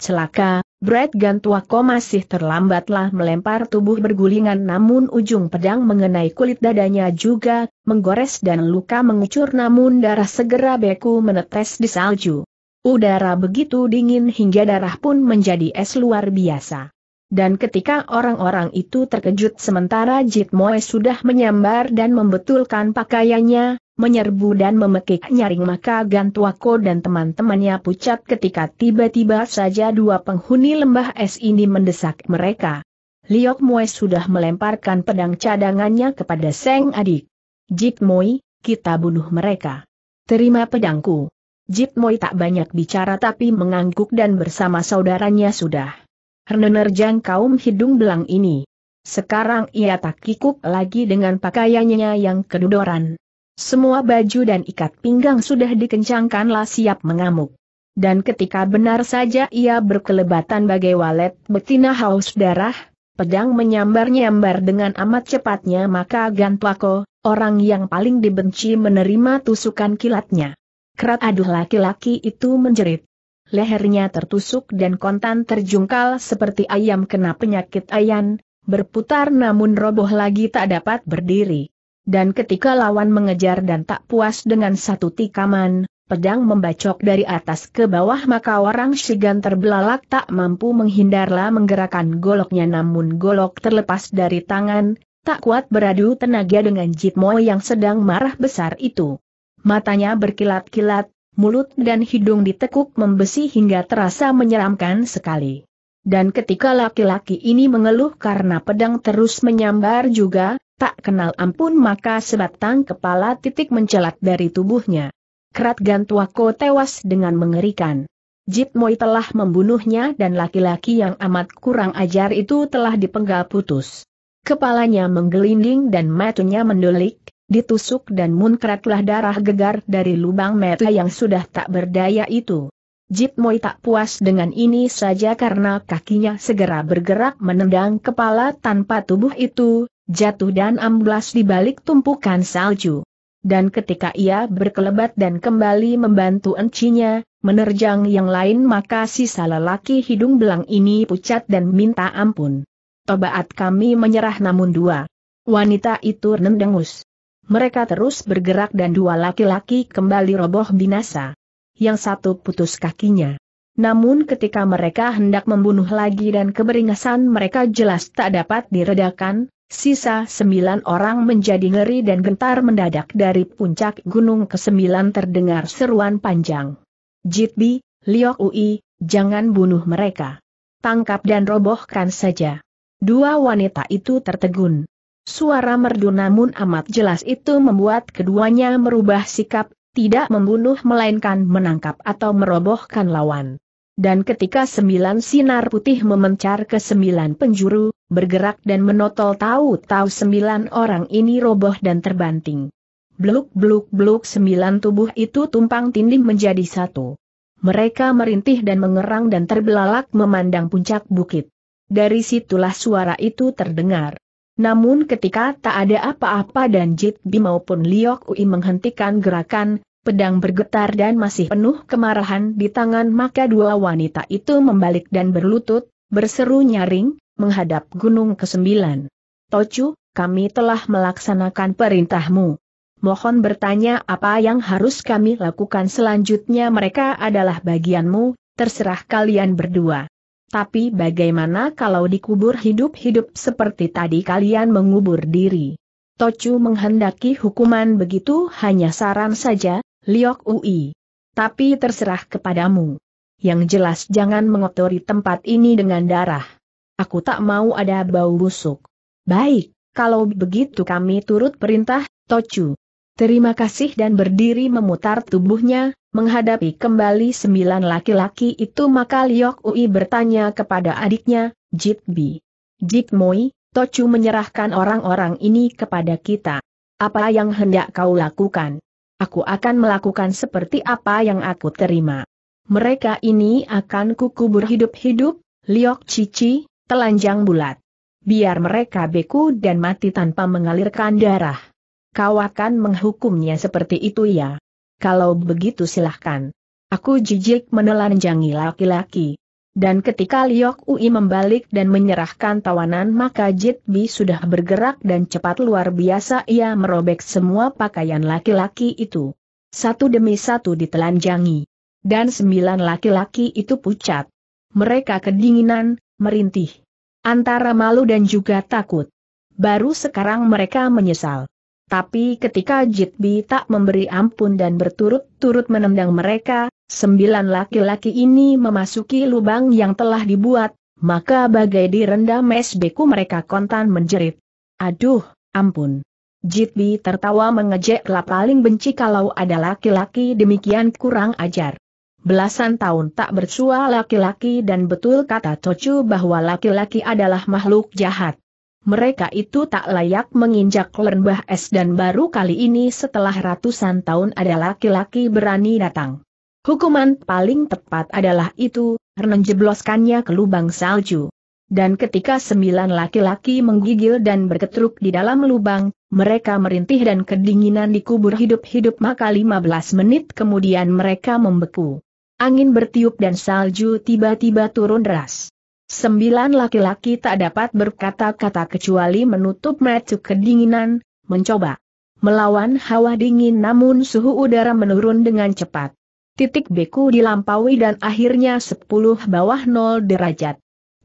Celaka, Brad Gantuako masih terlambatlah melempar tubuh bergulingan namun ujung pedang mengenai kulit dadanya juga, menggores dan luka mengucur namun darah segera beku menetes di salju. Udara begitu dingin hingga darah pun menjadi es luar biasa. Dan ketika orang-orang itu terkejut sementara Jit Moe sudah menyambar dan membetulkan pakaiannya, menyerbu dan memekik nyaring maka Gantuako dan teman-temannya pucat ketika tiba-tiba saja dua penghuni lembah es ini mendesak mereka. Liok Moe sudah melemparkan pedang cadangannya kepada Seng adik. Jit Moe, kita bunuh mereka. Terima pedangku. Jit Moe tak banyak bicara tapi mengangguk dan bersama saudaranya sudah Hernenerjang kaum hidung belang ini. Sekarang ia tak kikuk lagi dengan pakaiannya yang kedudoran. Semua baju dan ikat pinggang sudah dikencangkanlah siap mengamuk. Dan ketika benar saja ia berkelebatan bagai walet betina haus darah, pedang menyambar-nyambar dengan amat cepatnya maka Gantwako, orang yang paling dibenci menerima tusukan kilatnya. Kerat aduh laki-laki itu menjerit lehernya tertusuk dan kontan terjungkal seperti ayam kena penyakit ayan, berputar namun roboh lagi tak dapat berdiri. Dan ketika lawan mengejar dan tak puas dengan satu tikaman, pedang membacok dari atas ke bawah maka orang Shigan terbelalak tak mampu menghindarlah menggerakkan goloknya namun golok terlepas dari tangan, tak kuat beradu tenaga dengan Jitmo yang sedang marah besar itu. Matanya berkilat-kilat, mulut dan hidung ditekuk membesi hingga terasa menyeramkan sekali. Dan ketika laki-laki ini mengeluh karena pedang terus menyambar juga, tak kenal ampun maka sebatang kepala titik mencelat dari tubuhnya. Kerat Gantuako tewas dengan mengerikan. Jip Moi telah membunuhnya dan laki-laki yang amat kurang ajar itu telah dipenggal putus. Kepalanya menggelinding dan matunya mendelik, Ditusuk dan muncratlah darah gegar dari lubang mata yang sudah tak berdaya itu. Jip Moi tak puas dengan ini saja karena kakinya segera bergerak menendang kepala tanpa tubuh itu, jatuh dan amblas di balik tumpukan salju. Dan ketika ia berkelebat dan kembali membantu encinya, menerjang yang lain maka sisa lelaki hidung belang ini pucat dan minta ampun. Tobaat kami menyerah namun dua. Wanita itu nendengus mereka terus bergerak dan dua laki-laki kembali roboh binasa. Yang satu putus kakinya. Namun ketika mereka hendak membunuh lagi dan keberingasan mereka jelas tak dapat diredakan, sisa sembilan orang menjadi ngeri dan gentar mendadak dari puncak gunung ke sembilan terdengar seruan panjang. Jitbi, Liok Ui, jangan bunuh mereka. Tangkap dan robohkan saja. Dua wanita itu tertegun. Suara merdu namun amat jelas itu membuat keduanya merubah sikap, tidak membunuh melainkan menangkap atau merobohkan lawan. Dan ketika sembilan sinar putih memencar ke sembilan penjuru, bergerak dan menotol tahu-tahu sembilan orang ini roboh dan terbanting. Bluk bluk bluk sembilan tubuh itu tumpang tindih menjadi satu. Mereka merintih dan mengerang dan terbelalak memandang puncak bukit. Dari situlah suara itu terdengar. Namun ketika tak ada apa-apa dan Jit Bi maupun Liok Ui menghentikan gerakan, pedang bergetar dan masih penuh kemarahan di tangan maka dua wanita itu membalik dan berlutut, berseru nyaring, menghadap gunung Kesembilan. Tocu, kami telah melaksanakan perintahmu. Mohon bertanya apa yang harus kami lakukan selanjutnya mereka adalah bagianmu, terserah kalian berdua. Tapi bagaimana kalau dikubur hidup-hidup seperti tadi kalian mengubur diri? Tocu menghendaki hukuman begitu hanya saran saja, Liok Ui. Tapi terserah kepadamu. Yang jelas jangan mengotori tempat ini dengan darah. Aku tak mau ada bau busuk. Baik, kalau begitu kami turut perintah, Tocu. Terima kasih dan berdiri memutar tubuhnya, Menghadapi kembali sembilan laki-laki itu maka Liok Ui bertanya kepada adiknya, Jit Bi. Jit Moi, Tochu menyerahkan orang-orang ini kepada kita. Apa yang hendak kau lakukan? Aku akan melakukan seperti apa yang aku terima. Mereka ini akan kukubur hidup-hidup, Liok Cici, telanjang bulat. Biar mereka beku dan mati tanpa mengalirkan darah. Kau akan menghukumnya seperti itu ya. Kalau begitu silahkan. Aku jijik menelanjangi laki-laki. Dan ketika Liok Ui membalik dan menyerahkan tawanan maka Jit Bi sudah bergerak dan cepat luar biasa ia merobek semua pakaian laki-laki itu. Satu demi satu ditelanjangi. Dan sembilan laki-laki itu pucat. Mereka kedinginan, merintih. Antara malu dan juga takut. Baru sekarang mereka menyesal. Tapi ketika Jitbi tak memberi ampun dan berturut-turut menendang mereka, sembilan laki-laki ini memasuki lubang yang telah dibuat, maka bagai direndam es beku mereka kontan menjerit. Aduh, ampun. Jitbi tertawa mengejeklah paling benci kalau ada laki-laki demikian kurang ajar. Belasan tahun tak bersua laki-laki dan betul kata Tocu bahwa laki-laki adalah makhluk jahat mereka itu tak layak menginjak lembah es dan baru kali ini setelah ratusan tahun ada laki-laki berani datang. Hukuman paling tepat adalah itu, menjebloskannya ke lubang salju. Dan ketika sembilan laki-laki menggigil dan berketruk di dalam lubang, mereka merintih dan kedinginan dikubur hidup-hidup maka 15 menit kemudian mereka membeku. Angin bertiup dan salju tiba-tiba turun deras. Sembilan laki-laki tak dapat berkata-kata kecuali menutup mata kedinginan, mencoba melawan hawa dingin namun suhu udara menurun dengan cepat. Titik beku dilampaui dan akhirnya 10 bawah nol derajat.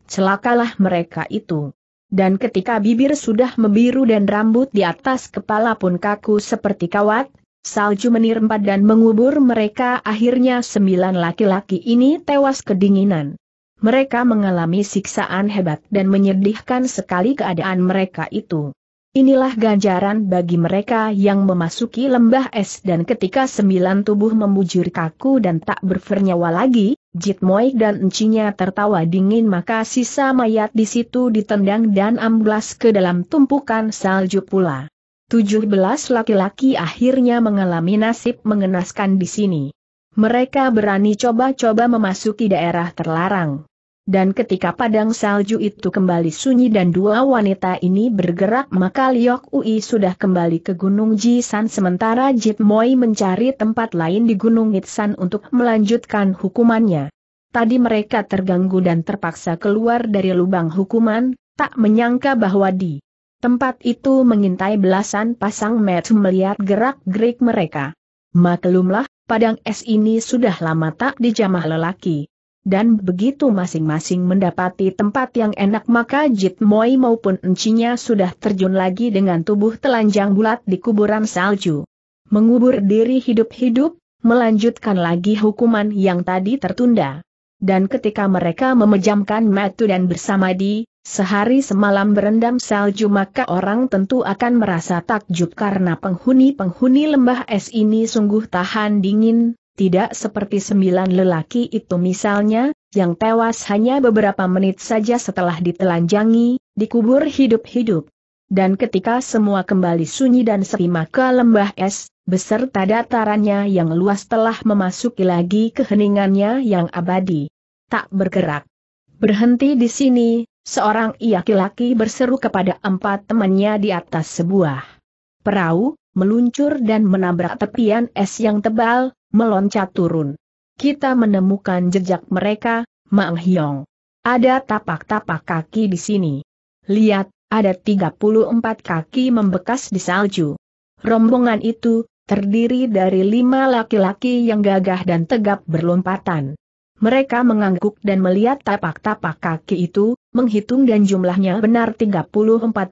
Celakalah mereka itu. Dan ketika bibir sudah membiru dan rambut di atas kepala pun kaku seperti kawat, salju menirempat dan mengubur mereka akhirnya sembilan laki-laki ini tewas kedinginan mereka mengalami siksaan hebat dan menyedihkan sekali keadaan mereka itu. Inilah ganjaran bagi mereka yang memasuki lembah es dan ketika sembilan tubuh membujur kaku dan tak bernyawa lagi, Jitmoy dan encinya tertawa dingin maka sisa mayat di situ ditendang dan amblas ke dalam tumpukan salju pula. Tujuh belas laki-laki akhirnya mengalami nasib mengenaskan di sini mereka berani coba-coba memasuki daerah terlarang. Dan ketika padang salju itu kembali sunyi dan dua wanita ini bergerak maka Liok Ui sudah kembali ke Gunung Jisan sementara Jit Moi mencari tempat lain di Gunung Itsan untuk melanjutkan hukumannya. Tadi mereka terganggu dan terpaksa keluar dari lubang hukuman, tak menyangka bahwa di tempat itu mengintai belasan pasang met melihat gerak-gerik mereka. Maklumlah, padang es ini sudah lama tak dijamah lelaki dan begitu masing-masing mendapati tempat yang enak maka Jit Moi maupun encinya sudah terjun lagi dengan tubuh telanjang bulat di kuburan salju. Mengubur diri hidup-hidup, melanjutkan lagi hukuman yang tadi tertunda. Dan ketika mereka memejamkan mata dan bersamadi, sehari semalam berendam salju maka orang tentu akan merasa takjub karena penghuni-penghuni lembah es ini sungguh tahan dingin, tidak seperti sembilan lelaki itu misalnya, yang tewas hanya beberapa menit saja setelah ditelanjangi, dikubur hidup-hidup. Dan ketika semua kembali sunyi dan sepi maka lembah es, beserta datarannya yang luas telah memasuki lagi keheningannya yang abadi. Tak bergerak. Berhenti di sini, seorang iaki laki berseru kepada empat temannya di atas sebuah perahu, meluncur dan menabrak tepian es yang tebal, meloncat turun. Kita menemukan jejak mereka, Mang Hyong. Ada tapak-tapak kaki di sini. Lihat, ada 34 kaki membekas di salju. Rombongan itu, terdiri dari lima laki-laki yang gagah dan tegap berlompatan. Mereka mengangguk dan melihat tapak-tapak kaki itu, menghitung dan jumlahnya benar 34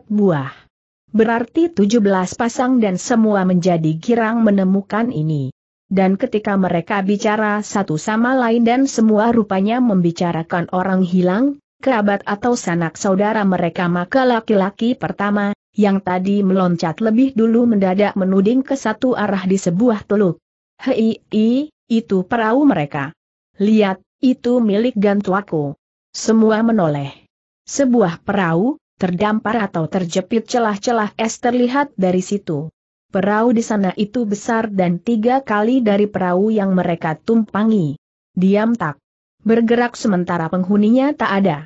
buah. Berarti 17 pasang dan semua menjadi girang menemukan ini. Dan ketika mereka bicara satu sama lain dan semua rupanya membicarakan orang hilang, kerabat atau sanak saudara mereka maka laki-laki pertama, yang tadi meloncat lebih dulu mendadak menuding ke satu arah di sebuah teluk. Hei, i, itu perahu mereka. Lihat, itu milik gantuaku. Semua menoleh. Sebuah perahu, terdampar atau terjepit celah-celah es terlihat dari situ. Perahu di sana itu besar dan tiga kali dari perahu yang mereka tumpangi. Diam tak. Bergerak sementara penghuninya tak ada.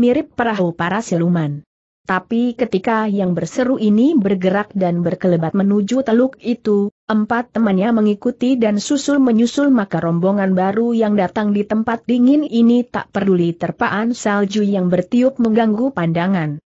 Mirip perahu para siluman. Tapi ketika yang berseru ini bergerak dan berkelebat menuju teluk itu, empat temannya mengikuti dan susul-menyusul maka rombongan baru yang datang di tempat dingin ini tak peduli terpaan salju yang bertiup mengganggu pandangan.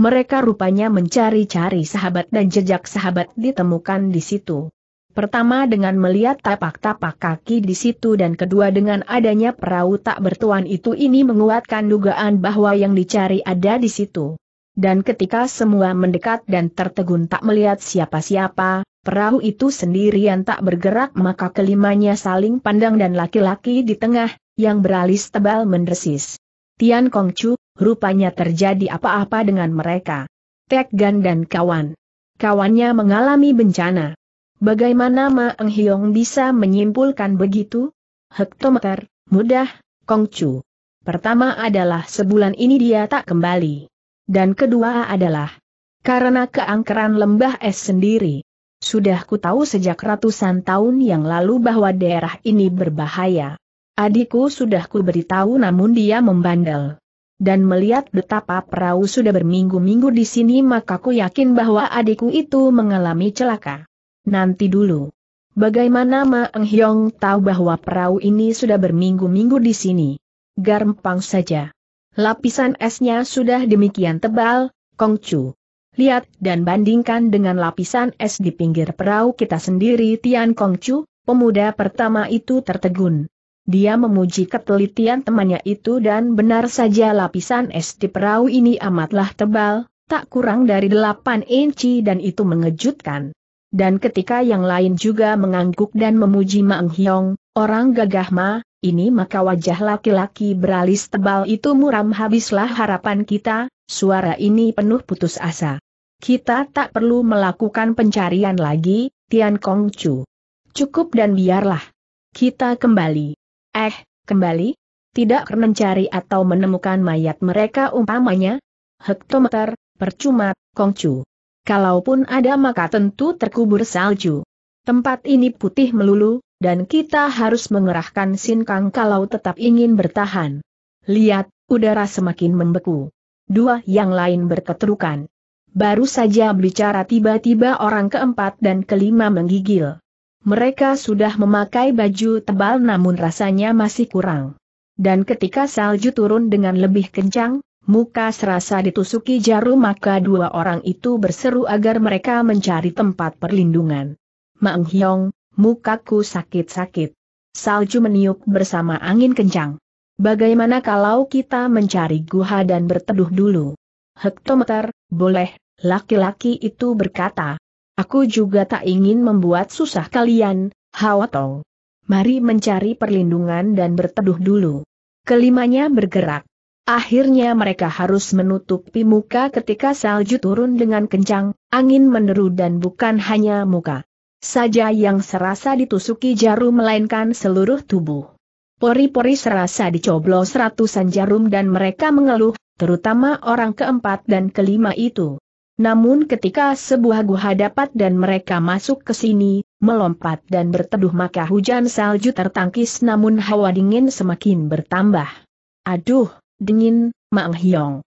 Mereka rupanya mencari-cari sahabat dan jejak sahabat ditemukan di situ. Pertama dengan melihat tapak-tapak kaki di situ dan kedua dengan adanya perahu tak bertuan itu ini menguatkan dugaan bahwa yang dicari ada di situ. Dan ketika semua mendekat dan tertegun tak melihat siapa-siapa, perahu itu sendirian tak bergerak maka kelimanya saling pandang dan laki-laki di tengah, yang beralis tebal mendesis. Tian Kong Chu, rupanya terjadi apa-apa dengan mereka. Tek Gan dan kawan. Kawannya mengalami bencana. Bagaimana Ma Eng Hiong bisa menyimpulkan begitu? Hektometer, mudah, Kongcu. Pertama adalah sebulan ini dia tak kembali. Dan kedua adalah karena keangkeran lembah es sendiri. Sudah ku tahu sejak ratusan tahun yang lalu bahwa daerah ini berbahaya. Adikku sudah ku beritahu namun dia membandel dan melihat betapa perahu sudah berminggu-minggu di sini maka ku yakin bahwa adikku itu mengalami celaka. Nanti dulu. Bagaimana Ma Eng Hyong tahu bahwa perahu ini sudah berminggu-minggu di sini? Gampang saja. Lapisan esnya sudah demikian tebal, Kong Chu. Lihat dan bandingkan dengan lapisan es di pinggir perahu kita sendiri Tian Kong Chu, pemuda pertama itu tertegun. Dia memuji ketelitian temannya itu dan benar saja lapisan es di perahu ini amatlah tebal, tak kurang dari 8 inci dan itu mengejutkan. Dan ketika yang lain juga mengangguk dan memuji Mang Hyong, orang gagah ma, ini maka wajah laki-laki beralis tebal itu muram habislah harapan kita, suara ini penuh putus asa. Kita tak perlu melakukan pencarian lagi, Tian Kong Chu. Cukup dan biarlah. Kita kembali. Eh, kembali? Tidak mencari atau menemukan mayat mereka umpamanya? Hektometer, percuma, kongcu. Kalaupun ada maka tentu terkubur salju. Tempat ini putih melulu, dan kita harus mengerahkan sinkang kalau tetap ingin bertahan. Lihat, udara semakin membeku. Dua yang lain berketerukan. Baru saja berbicara tiba-tiba orang keempat dan kelima menggigil. Mereka sudah memakai baju tebal namun rasanya masih kurang. Dan ketika salju turun dengan lebih kencang, muka serasa ditusuki jarum maka dua orang itu berseru agar mereka mencari tempat perlindungan. Maeng Hyong, mukaku sakit-sakit. Salju meniup bersama angin kencang. Bagaimana kalau kita mencari guha dan berteduh dulu? Hektometer, boleh, laki-laki itu berkata, Aku juga tak ingin membuat susah kalian, Hawatong. Mari mencari perlindungan dan berteduh dulu. Kelimanya bergerak. Akhirnya mereka harus menutupi muka ketika salju turun dengan kencang, angin meneru dan bukan hanya muka saja yang serasa ditusuki jarum melainkan seluruh tubuh. Pori-pori serasa dicoblos ratusan jarum dan mereka mengeluh, terutama orang keempat dan kelima itu. Namun ketika sebuah guha dapat dan mereka masuk ke sini, melompat dan berteduh maka hujan salju tertangkis namun hawa dingin semakin bertambah. Aduh, dingin, Mang Hyong.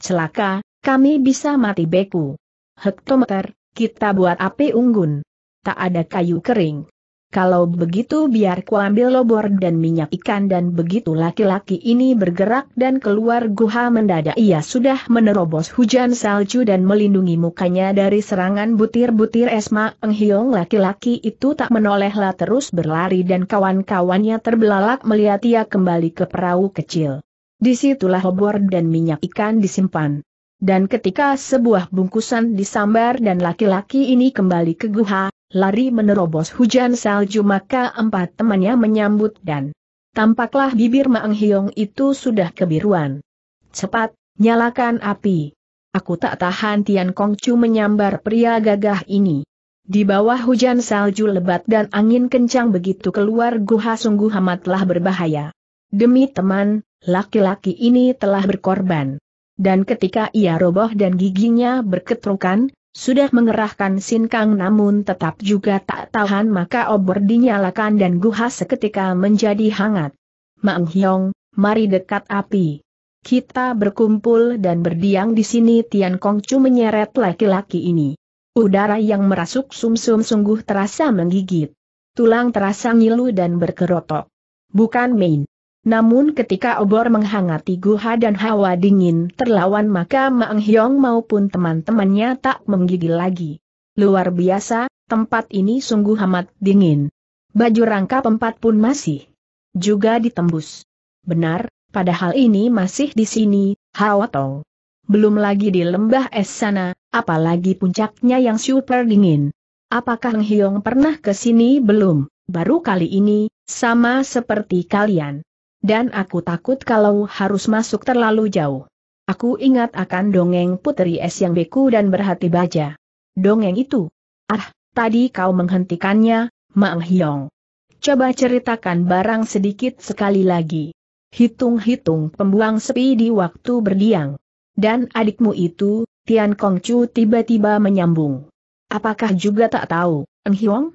Celaka, kami bisa mati beku. Hektometer, kita buat api unggun. Tak ada kayu kering. Kalau begitu biar kuambil ambil lobor dan minyak ikan dan begitu laki-laki ini bergerak dan keluar guha mendadak ia sudah menerobos hujan salju dan melindungi mukanya dari serangan butir-butir Esma enghiong laki-laki itu tak menolehlah terus berlari dan kawan-kawannya terbelalak melihat ia kembali ke perahu kecil. Disitulah lobor dan minyak ikan disimpan. Dan ketika sebuah bungkusan disambar dan laki-laki ini kembali ke guha, lari menerobos hujan salju maka empat temannya menyambut dan tampaklah bibir Maeng Hiong itu sudah kebiruan. Cepat, nyalakan api. Aku tak tahan Tian Kong Chu menyambar pria gagah ini. Di bawah hujan salju lebat dan angin kencang begitu keluar guha sungguh amatlah berbahaya. Demi teman, laki-laki ini telah berkorban. Dan ketika ia roboh dan giginya berketrukan, sudah mengerahkan sinkang namun tetap juga tak tahan maka obor dinyalakan dan guha seketika menjadi hangat. Maeng Hyong, mari dekat api. Kita berkumpul dan berdiam di sini Tian Kong Kongcu menyeret laki-laki ini. Udara yang merasuk sumsum -sum sungguh terasa menggigit. Tulang terasa ngilu dan berkerotok. Bukan main. Namun ketika obor menghangati guha dan hawa dingin terlawan maka Maeng Hyong maupun teman-temannya tak menggigil lagi. Luar biasa, tempat ini sungguh amat dingin. Baju rangka empat pun masih juga ditembus. Benar, padahal ini masih di sini, Hawa Tong. Belum lagi di lembah es sana, apalagi puncaknya yang super dingin. Apakah Heng Hyong pernah ke sini belum? Baru kali ini, sama seperti kalian dan aku takut kalau harus masuk terlalu jauh. Aku ingat akan dongeng putri es yang beku dan berhati baja. Dongeng itu. Ah, tadi kau menghentikannya, Mang Hyong. Coba ceritakan barang sedikit sekali lagi. Hitung-hitung pembuang sepi di waktu berdiang. Dan adikmu itu, Tian Kongcu tiba-tiba menyambung. Apakah juga tak tahu, Eng Hyong?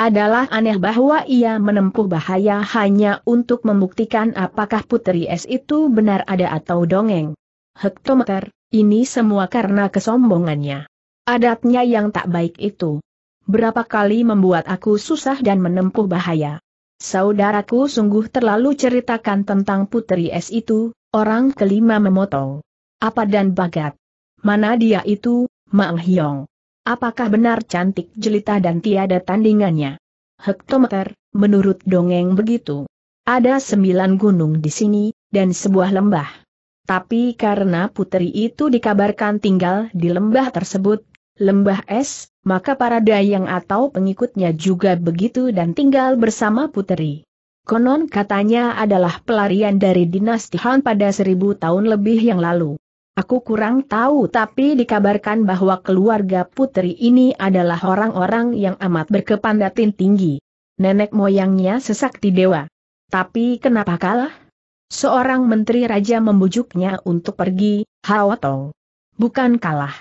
Adalah aneh bahwa ia menempuh bahaya hanya untuk membuktikan apakah Putri Es itu benar ada atau dongeng. Hektometer, ini semua karena kesombongannya. Adatnya yang tak baik itu. Berapa kali membuat aku susah dan menempuh bahaya. Saudaraku sungguh terlalu ceritakan tentang Putri Es itu, orang kelima memotong. Apa dan bagat? Mana dia itu, Mang Hyong? Apakah benar cantik jelita dan tiada tandingannya? Hektometer, menurut dongeng begitu. Ada sembilan gunung di sini, dan sebuah lembah. Tapi karena putri itu dikabarkan tinggal di lembah tersebut, lembah es, maka para dayang atau pengikutnya juga begitu dan tinggal bersama putri. Konon katanya adalah pelarian dari dinasti Han pada seribu tahun lebih yang lalu. Aku kurang tahu tapi dikabarkan bahwa keluarga putri ini adalah orang-orang yang amat berkepandatin tinggi. Nenek moyangnya sesakti dewa. Tapi kenapa kalah? Seorang menteri raja membujuknya untuk pergi, Hawatong. Bukan kalah.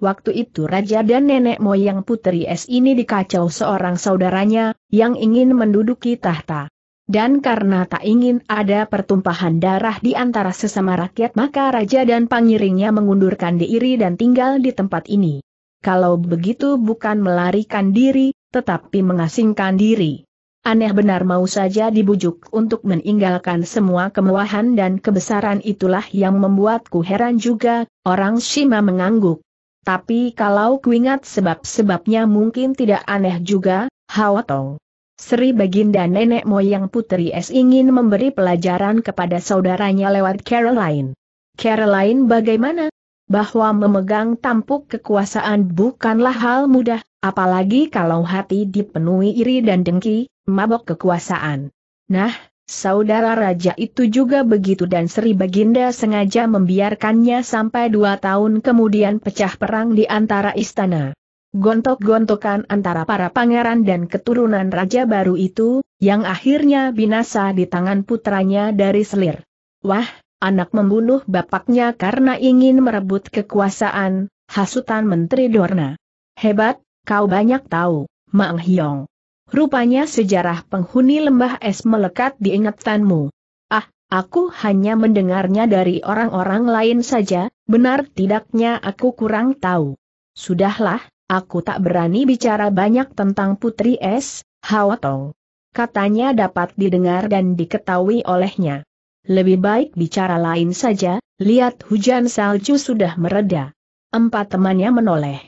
Waktu itu raja dan nenek moyang putri S ini dikacau seorang saudaranya, yang ingin menduduki tahta. Dan karena tak ingin ada pertumpahan darah di antara sesama rakyat maka raja dan pangiringnya mengundurkan diri dan tinggal di tempat ini. Kalau begitu bukan melarikan diri, tetapi mengasingkan diri. Aneh benar mau saja dibujuk untuk meninggalkan semua kemewahan dan kebesaran itulah yang membuatku heran juga, orang Shima mengangguk. Tapi kalau kuingat sebab-sebabnya mungkin tidak aneh juga, Hawatong. Sri Baginda nenek moyang Putri S ingin memberi pelajaran kepada saudaranya lewat Caroline. Caroline bagaimana? Bahwa memegang tampuk kekuasaan bukanlah hal mudah, apalagi kalau hati dipenuhi iri dan dengki, mabok kekuasaan. Nah, saudara raja itu juga begitu dan Sri Baginda sengaja membiarkannya sampai dua tahun kemudian pecah perang di antara istana gontok-gontokan antara para pangeran dan keturunan raja baru itu, yang akhirnya binasa di tangan putranya dari selir. Wah, anak membunuh bapaknya karena ingin merebut kekuasaan, hasutan Menteri Dorna. Hebat, kau banyak tahu, Mang Hyong. Rupanya sejarah penghuni lembah es melekat di ingatanmu. Ah, aku hanya mendengarnya dari orang-orang lain saja, benar tidaknya aku kurang tahu. Sudahlah, Aku tak berani bicara banyak tentang Putri S. Hawatong. Katanya dapat didengar dan diketahui olehnya. Lebih baik bicara lain saja, lihat hujan salju sudah mereda. Empat temannya menoleh.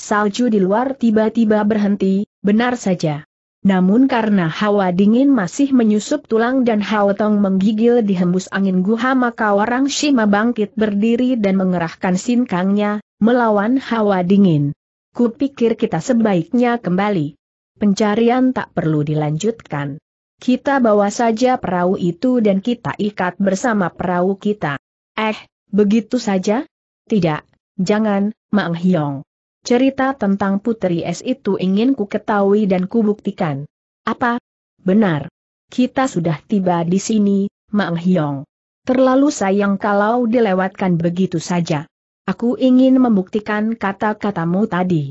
Salju di luar tiba-tiba berhenti, benar saja. Namun karena hawa dingin masih menyusup tulang dan Haotong menggigil dihembus angin guha maka orang Shima bangkit berdiri dan mengerahkan sinkangnya, melawan hawa dingin pikir kita sebaiknya kembali. Pencarian tak perlu dilanjutkan. Kita bawa saja perahu itu dan kita ikat bersama perahu kita. Eh, begitu saja? Tidak, jangan, Mang Hyong. Cerita tentang Putri Es itu ingin ku ketahui dan kubuktikan. Apa? Benar. Kita sudah tiba di sini, Mang Hyong. Terlalu sayang kalau dilewatkan begitu saja. Aku ingin membuktikan kata-katamu tadi.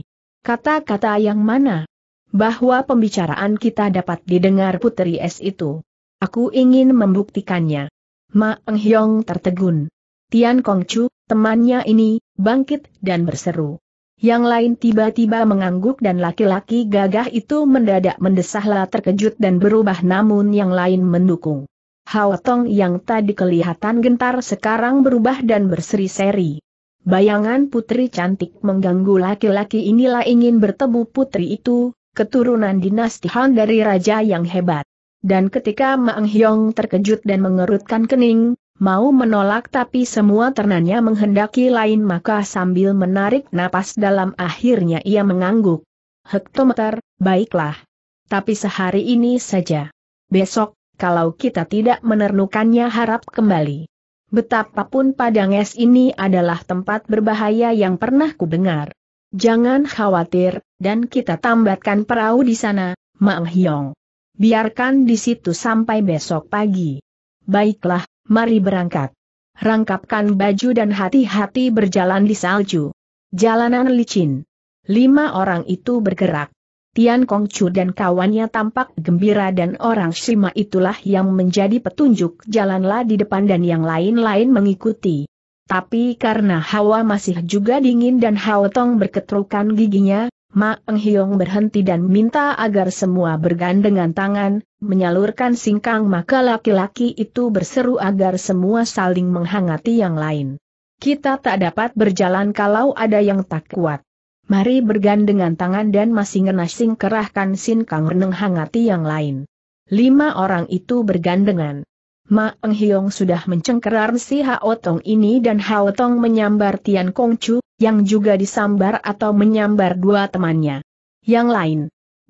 Kata-kata yang mana? Bahwa pembicaraan kita dapat didengar Putri es itu. Aku ingin membuktikannya. Ma Eng Hyong tertegun. Tian Kong Chu, temannya ini, bangkit dan berseru. Yang lain tiba-tiba mengangguk dan laki-laki gagah itu mendadak mendesahlah terkejut dan berubah namun yang lain mendukung. Hao Tong yang tadi kelihatan gentar sekarang berubah dan berseri-seri. Bayangan putri cantik mengganggu laki-laki inilah ingin bertemu putri itu, keturunan dinasti Han dari raja yang hebat. Dan ketika Maang Hyong terkejut dan mengerutkan kening, mau menolak tapi semua ternanya menghendaki lain maka sambil menarik napas dalam akhirnya ia mengangguk. Hektometer, baiklah. Tapi sehari ini saja. Besok, kalau kita tidak menernukannya harap kembali. Betapapun Padang Es ini adalah tempat berbahaya yang pernah ku dengar. Jangan khawatir, dan kita tambatkan perahu di sana, Mang Hyong. Biarkan di situ sampai besok pagi. Baiklah, mari berangkat. Rangkapkan baju dan hati-hati berjalan di salju. Jalanan licin. Lima orang itu bergerak. Tian Kongcu dan kawannya tampak gembira dan orang Shima itulah yang menjadi petunjuk jalanlah di depan dan yang lain-lain mengikuti. Tapi karena hawa masih juga dingin dan Hao Tong berketrukan giginya, Ma Eng Hiong berhenti dan minta agar semua bergandengan tangan, menyalurkan singkang maka laki-laki itu berseru agar semua saling menghangati yang lain. Kita tak dapat berjalan kalau ada yang tak kuat. Mari bergandengan tangan dan masih masing kerahkan Sin Kang Reneng hangati yang lain. Lima orang itu bergandengan. Ma Eng Hiong sudah mencengkeram si Hao Tong ini dan Hao Tong menyambar Tian Kong Chu, yang juga disambar atau menyambar dua temannya. Yang lain.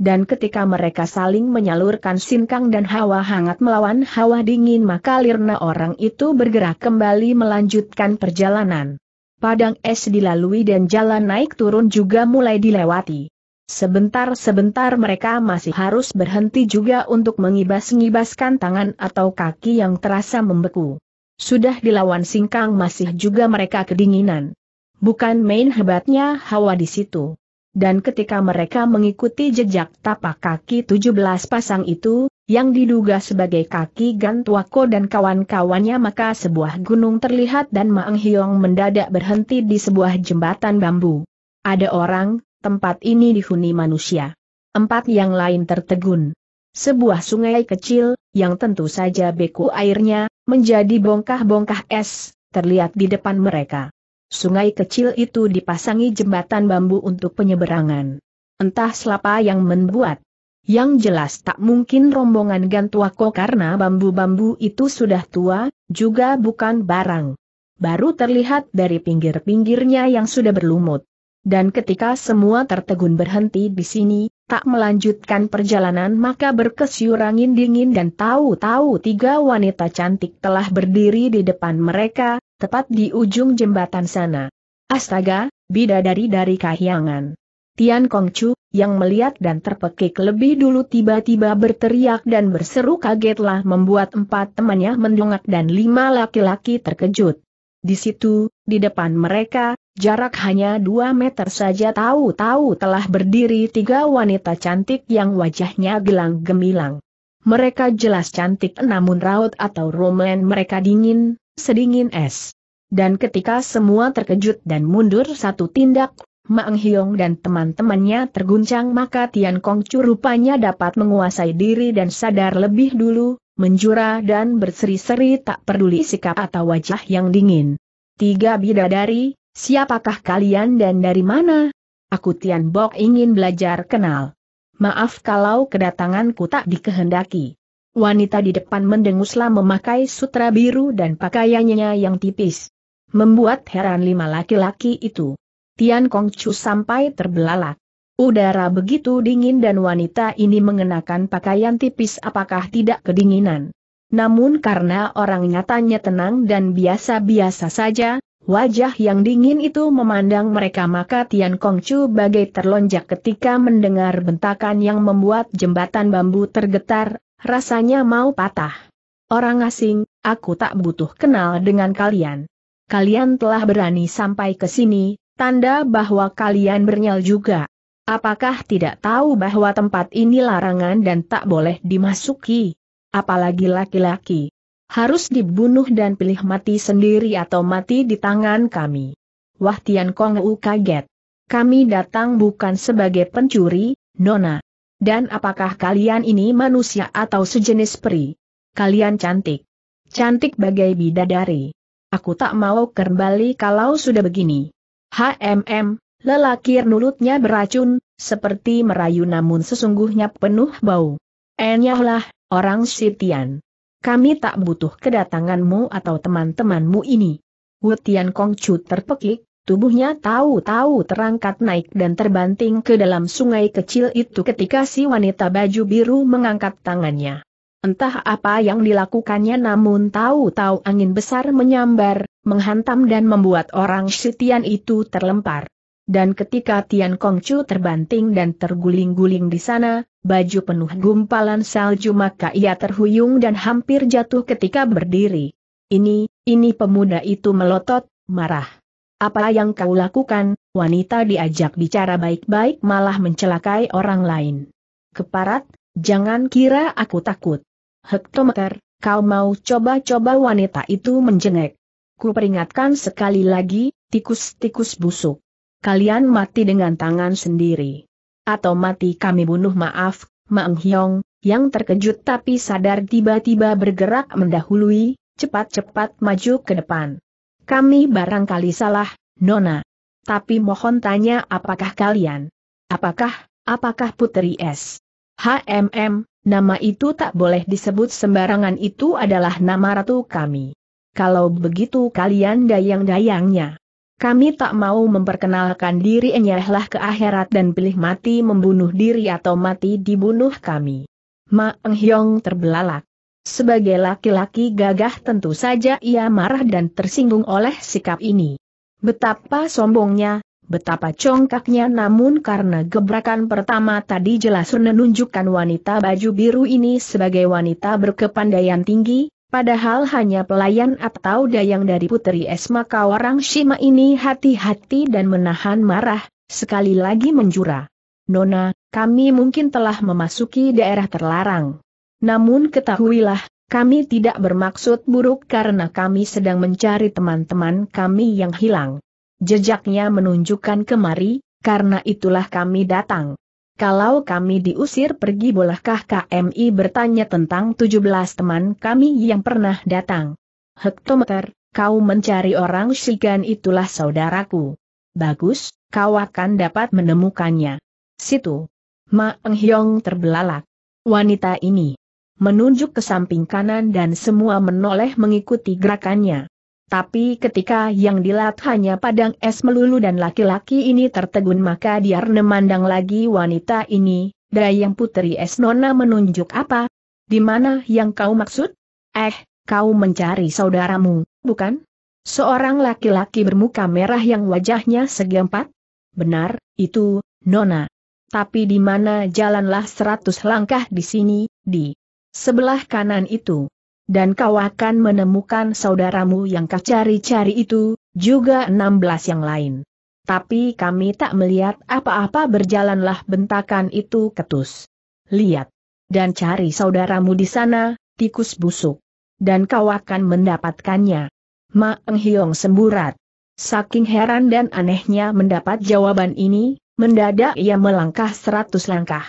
Dan ketika mereka saling menyalurkan Sin Kang dan hawa hangat melawan hawa dingin maka lirna orang itu bergerak kembali melanjutkan perjalanan padang es dilalui dan jalan naik turun juga mulai dilewati. Sebentar-sebentar mereka masih harus berhenti juga untuk mengibas-ngibaskan tangan atau kaki yang terasa membeku. Sudah dilawan singkang masih juga mereka kedinginan. Bukan main hebatnya hawa di situ. Dan ketika mereka mengikuti jejak tapak kaki 17 pasang itu, yang diduga sebagai kaki Gantuako dan kawan-kawannya maka sebuah gunung terlihat dan Maeng Hiong mendadak berhenti di sebuah jembatan bambu. Ada orang, tempat ini dihuni manusia. Empat yang lain tertegun. Sebuah sungai kecil, yang tentu saja beku airnya, menjadi bongkah-bongkah es, terlihat di depan mereka. Sungai kecil itu dipasangi jembatan bambu untuk penyeberangan. Entah selapa yang membuat yang jelas tak mungkin rombongan Gantuako karena bambu-bambu itu sudah tua, juga bukan barang. Baru terlihat dari pinggir-pinggirnya yang sudah berlumut. Dan ketika semua tertegun berhenti di sini, tak melanjutkan perjalanan maka berkesiurangin dingin dan tahu-tahu tiga wanita cantik telah berdiri di depan mereka, tepat di ujung jembatan sana. Astaga, bidadari dari kahyangan. Tian Kongchu yang melihat dan terpekik lebih dulu tiba-tiba berteriak dan berseru kagetlah membuat empat temannya mendongak dan lima laki-laki terkejut. Di situ, di depan mereka, jarak hanya dua meter saja tahu-tahu telah berdiri tiga wanita cantik yang wajahnya gelang gemilang. Mereka jelas cantik namun raut atau romen mereka dingin, sedingin es. Dan ketika semua terkejut dan mundur satu tindak, Maeng Hiong dan teman-temannya terguncang maka Tian Kongcu rupanya dapat menguasai diri dan sadar lebih dulu, menjura dan berseri-seri tak peduli sikap atau wajah yang dingin. Tiga bidadari, siapakah kalian dan dari mana? Aku Tian Bok ingin belajar kenal. Maaf kalau kedatanganku tak dikehendaki. Wanita di depan mendenguslah memakai sutra biru dan pakaiannya yang tipis. Membuat heran lima laki-laki itu. Tian Kongcu sampai terbelalak. Udara begitu dingin dan wanita ini mengenakan pakaian tipis apakah tidak kedinginan. Namun karena orang nyatanya tenang dan biasa-biasa saja, Wajah yang dingin itu memandang mereka maka Tian Kongcu bagai terlonjak ketika mendengar bentakan yang membuat jembatan bambu tergetar, rasanya mau patah. Orang asing, aku tak butuh kenal dengan kalian. Kalian telah berani sampai ke sini, Tanda bahwa kalian bernyal juga. Apakah tidak tahu bahwa tempat ini larangan dan tak boleh dimasuki? Apalagi laki-laki. Harus dibunuh dan pilih mati sendiri atau mati di tangan kami. Wah Tian Kong U kaget. Kami datang bukan sebagai pencuri, Nona. Dan apakah kalian ini manusia atau sejenis peri? Kalian cantik. Cantik bagai bidadari. Aku tak mau kembali kalau sudah begini. HMM, lelaki nulutnya beracun, seperti merayu namun sesungguhnya penuh bau. Enyahlah, orang Sitian. Kami tak butuh kedatanganmu atau teman-temanmu ini. Wu Tian Kongcu terpekik, tubuhnya tahu-tahu terangkat naik dan terbanting ke dalam sungai kecil itu ketika si wanita baju biru mengangkat tangannya. Entah apa yang dilakukannya namun tahu-tahu angin besar menyambar, menghantam dan membuat orang Sitian itu terlempar. Dan ketika Tian Kongcu terbanting dan terguling-guling di sana, baju penuh gumpalan salju maka ia terhuyung dan hampir jatuh ketika berdiri. Ini, ini pemuda itu melotot, marah. Apa yang kau lakukan, wanita diajak bicara baik-baik malah mencelakai orang lain. Keparat, jangan kira aku takut. Hektometer, kau mau coba-coba wanita itu menjengek. Ku peringatkan sekali lagi, tikus-tikus busuk. Kalian mati dengan tangan sendiri. Atau mati kami bunuh maaf, Maeng Hyong, yang terkejut tapi sadar tiba-tiba bergerak mendahului, cepat-cepat maju ke depan. Kami barangkali salah, Nona. Tapi mohon tanya apakah kalian? Apakah, apakah Putri S? HMM, nama itu tak boleh disebut sembarangan itu adalah nama ratu kami kalau begitu kalian dayang-dayangnya. Kami tak mau memperkenalkan diri enyahlah ke akhirat dan pilih mati membunuh diri atau mati dibunuh kami. Ma Eng Hyong terbelalak. Sebagai laki-laki gagah tentu saja ia marah dan tersinggung oleh sikap ini. Betapa sombongnya, betapa congkaknya namun karena gebrakan pertama tadi jelas menunjukkan wanita baju biru ini sebagai wanita berkepandaian tinggi, Padahal hanya pelayan atau dayang dari Putri esma kawarang Shima ini hati-hati dan menahan marah, sekali lagi menjura. Nona, kami mungkin telah memasuki daerah terlarang. Namun ketahuilah, kami tidak bermaksud buruk karena kami sedang mencari teman-teman kami yang hilang. Jejaknya menunjukkan kemari, karena itulah kami datang. Kalau kami diusir pergi bolehkah KMI bertanya tentang 17 teman kami yang pernah datang? Hektometer, kau mencari orang Shigan itulah saudaraku. Bagus, kau akan dapat menemukannya. Situ. Ma Eng terbelalak. Wanita ini menunjuk ke samping kanan dan semua menoleh mengikuti gerakannya. Tapi ketika yang dilihat hanya padang es melulu dan laki-laki ini tertegun maka dia memandang lagi wanita ini, Dayang Putri Es Nona menunjuk apa? Di mana yang kau maksud? Eh, kau mencari saudaramu, bukan? Seorang laki-laki bermuka merah yang wajahnya segempat? Benar, itu, Nona. Tapi di mana jalanlah seratus langkah di sini, di sebelah kanan itu dan kau akan menemukan saudaramu yang kau cari-cari itu, juga 16 yang lain. Tapi kami tak melihat apa-apa berjalanlah bentakan itu ketus. Lihat. Dan cari saudaramu di sana, tikus busuk. Dan kau akan mendapatkannya. Ma Eng semburat. Saking heran dan anehnya mendapat jawaban ini, mendadak ia melangkah seratus langkah.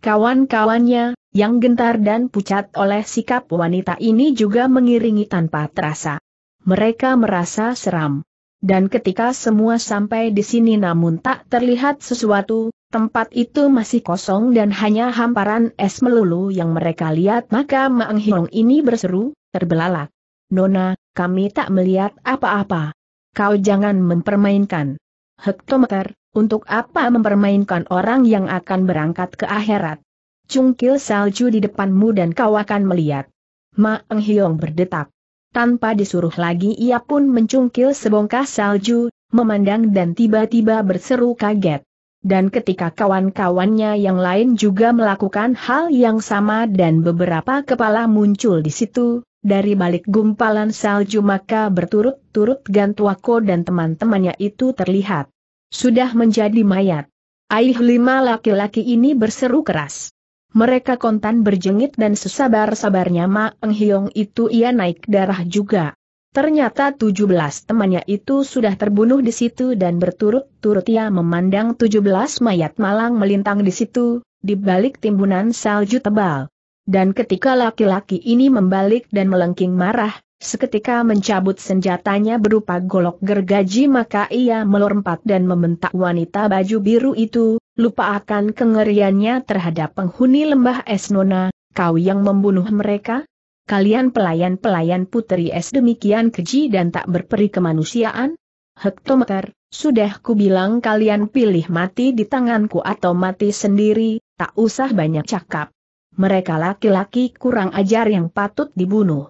Kawan-kawannya, yang gentar dan pucat oleh sikap wanita ini juga mengiringi tanpa terasa. Mereka merasa seram. Dan ketika semua sampai di sini namun tak terlihat sesuatu, tempat itu masih kosong dan hanya hamparan es melulu yang mereka lihat maka Maeng Hiong ini berseru, terbelalak. Nona, kami tak melihat apa-apa. Kau jangan mempermainkan. Hektometer, untuk apa mempermainkan orang yang akan berangkat ke akhirat? Cungkil salju di depanmu dan kau akan melihat. Ma Eng Hiong berdetak. Tanpa disuruh lagi ia pun mencungkil sebongkah salju, memandang dan tiba-tiba berseru kaget. Dan ketika kawan-kawannya yang lain juga melakukan hal yang sama dan beberapa kepala muncul di situ, dari balik gumpalan salju maka berturut-turut Gantuako dan teman-temannya itu terlihat. Sudah menjadi mayat. Aih lima laki-laki ini berseru keras. Mereka kontan berjengit dan sesabar-sabarnya Ma Eng Hiong itu ia naik darah juga. Ternyata tujuh belas temannya itu sudah terbunuh di situ dan berturut-turut ia memandang belas mayat malang melintang di situ, di balik timbunan salju tebal. Dan ketika laki-laki ini membalik dan melengking marah, Seketika mencabut senjatanya berupa golok gergaji maka ia melompat dan membentak wanita baju biru itu, lupa akan kengeriannya terhadap penghuni lembah es Nona, kau yang membunuh mereka? Kalian pelayan-pelayan putri es demikian keji dan tak berperi kemanusiaan? Hektometer, sudah kubilang kalian pilih mati di tanganku atau mati sendiri, tak usah banyak cakap. Mereka laki-laki kurang ajar yang patut dibunuh.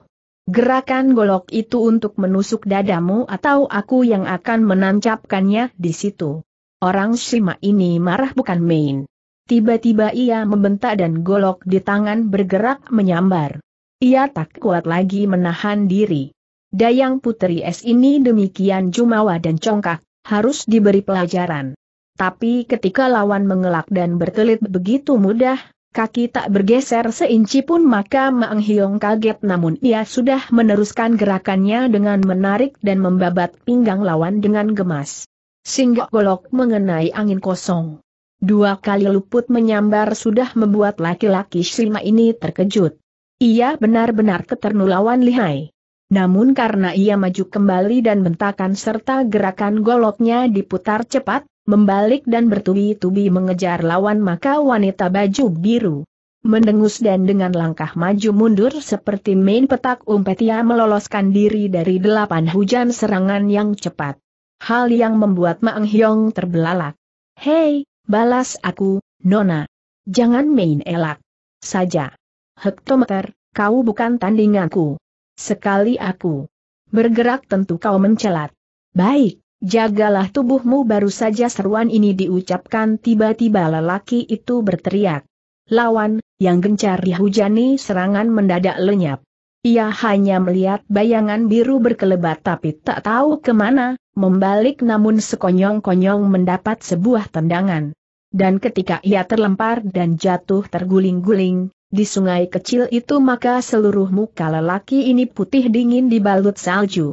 Gerakan golok itu untuk menusuk dadamu atau aku yang akan menancapkannya di situ. Orang Sima ini marah bukan main. Tiba-tiba ia membentak dan golok di tangan bergerak menyambar. Ia tak kuat lagi menahan diri. Dayang Putri Es ini demikian jumawa dan congkak, harus diberi pelajaran. Tapi ketika lawan mengelak dan berkelit begitu mudah, Kaki tak bergeser seinci pun maka Maeng Hiong kaget namun ia sudah meneruskan gerakannya dengan menarik dan membabat pinggang lawan dengan gemas. Singgok golok mengenai angin kosong. Dua kali luput menyambar sudah membuat laki-laki Shima ini terkejut. Ia benar-benar keternulawan lihai. Namun karena ia maju kembali dan bentakan serta gerakan goloknya diputar cepat, membalik dan bertubi-tubi mengejar lawan maka wanita baju biru. Mendengus dan dengan langkah maju mundur seperti main petak umpet ia meloloskan diri dari delapan hujan serangan yang cepat. Hal yang membuat Maeng Hyong terbelalak. Hei, balas aku, Nona. Jangan main elak. Saja. Hektometer, kau bukan tandinganku. Sekali aku bergerak tentu kau mencelat. Baik, Jagalah tubuhmu baru saja seruan ini diucapkan tiba-tiba lelaki itu berteriak. Lawan, yang gencar dihujani serangan mendadak lenyap. Ia hanya melihat bayangan biru berkelebat tapi tak tahu kemana, membalik namun sekonyong-konyong mendapat sebuah tendangan. Dan ketika ia terlempar dan jatuh terguling-guling, di sungai kecil itu maka seluruh muka lelaki ini putih dingin dibalut salju.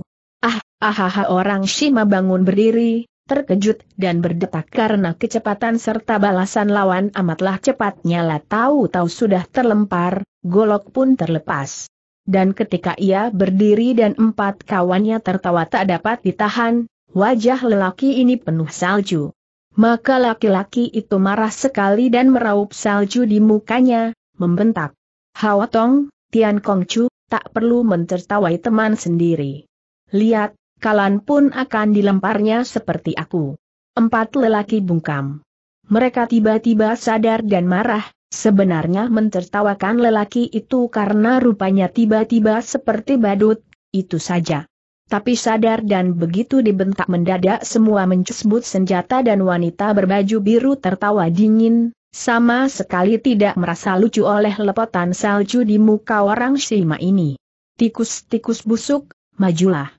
Ahaha orang Shima bangun berdiri, terkejut dan berdetak karena kecepatan serta balasan lawan amatlah cepatnya lah tahu-tahu sudah terlempar, golok pun terlepas. Dan ketika ia berdiri dan empat kawannya tertawa tak dapat ditahan, wajah lelaki ini penuh salju. Maka laki-laki itu marah sekali dan meraup salju di mukanya, membentak. Hawatong, Tian Kongcu, tak perlu mentertawai teman sendiri. Lihat, kalan pun akan dilemparnya seperti aku. Empat lelaki bungkam. Mereka tiba-tiba sadar dan marah, sebenarnya mentertawakan lelaki itu karena rupanya tiba-tiba seperti badut, itu saja. Tapi sadar dan begitu dibentak mendadak semua mencesbut senjata dan wanita berbaju biru tertawa dingin, sama sekali tidak merasa lucu oleh lepotan salju di muka orang Shima ini. Tikus-tikus busuk, majulah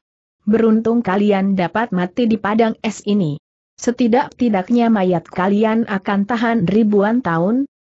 beruntung kalian dapat mati di padang es ini. Setidak-tidaknya mayat kalian akan tahan ribuan tahun,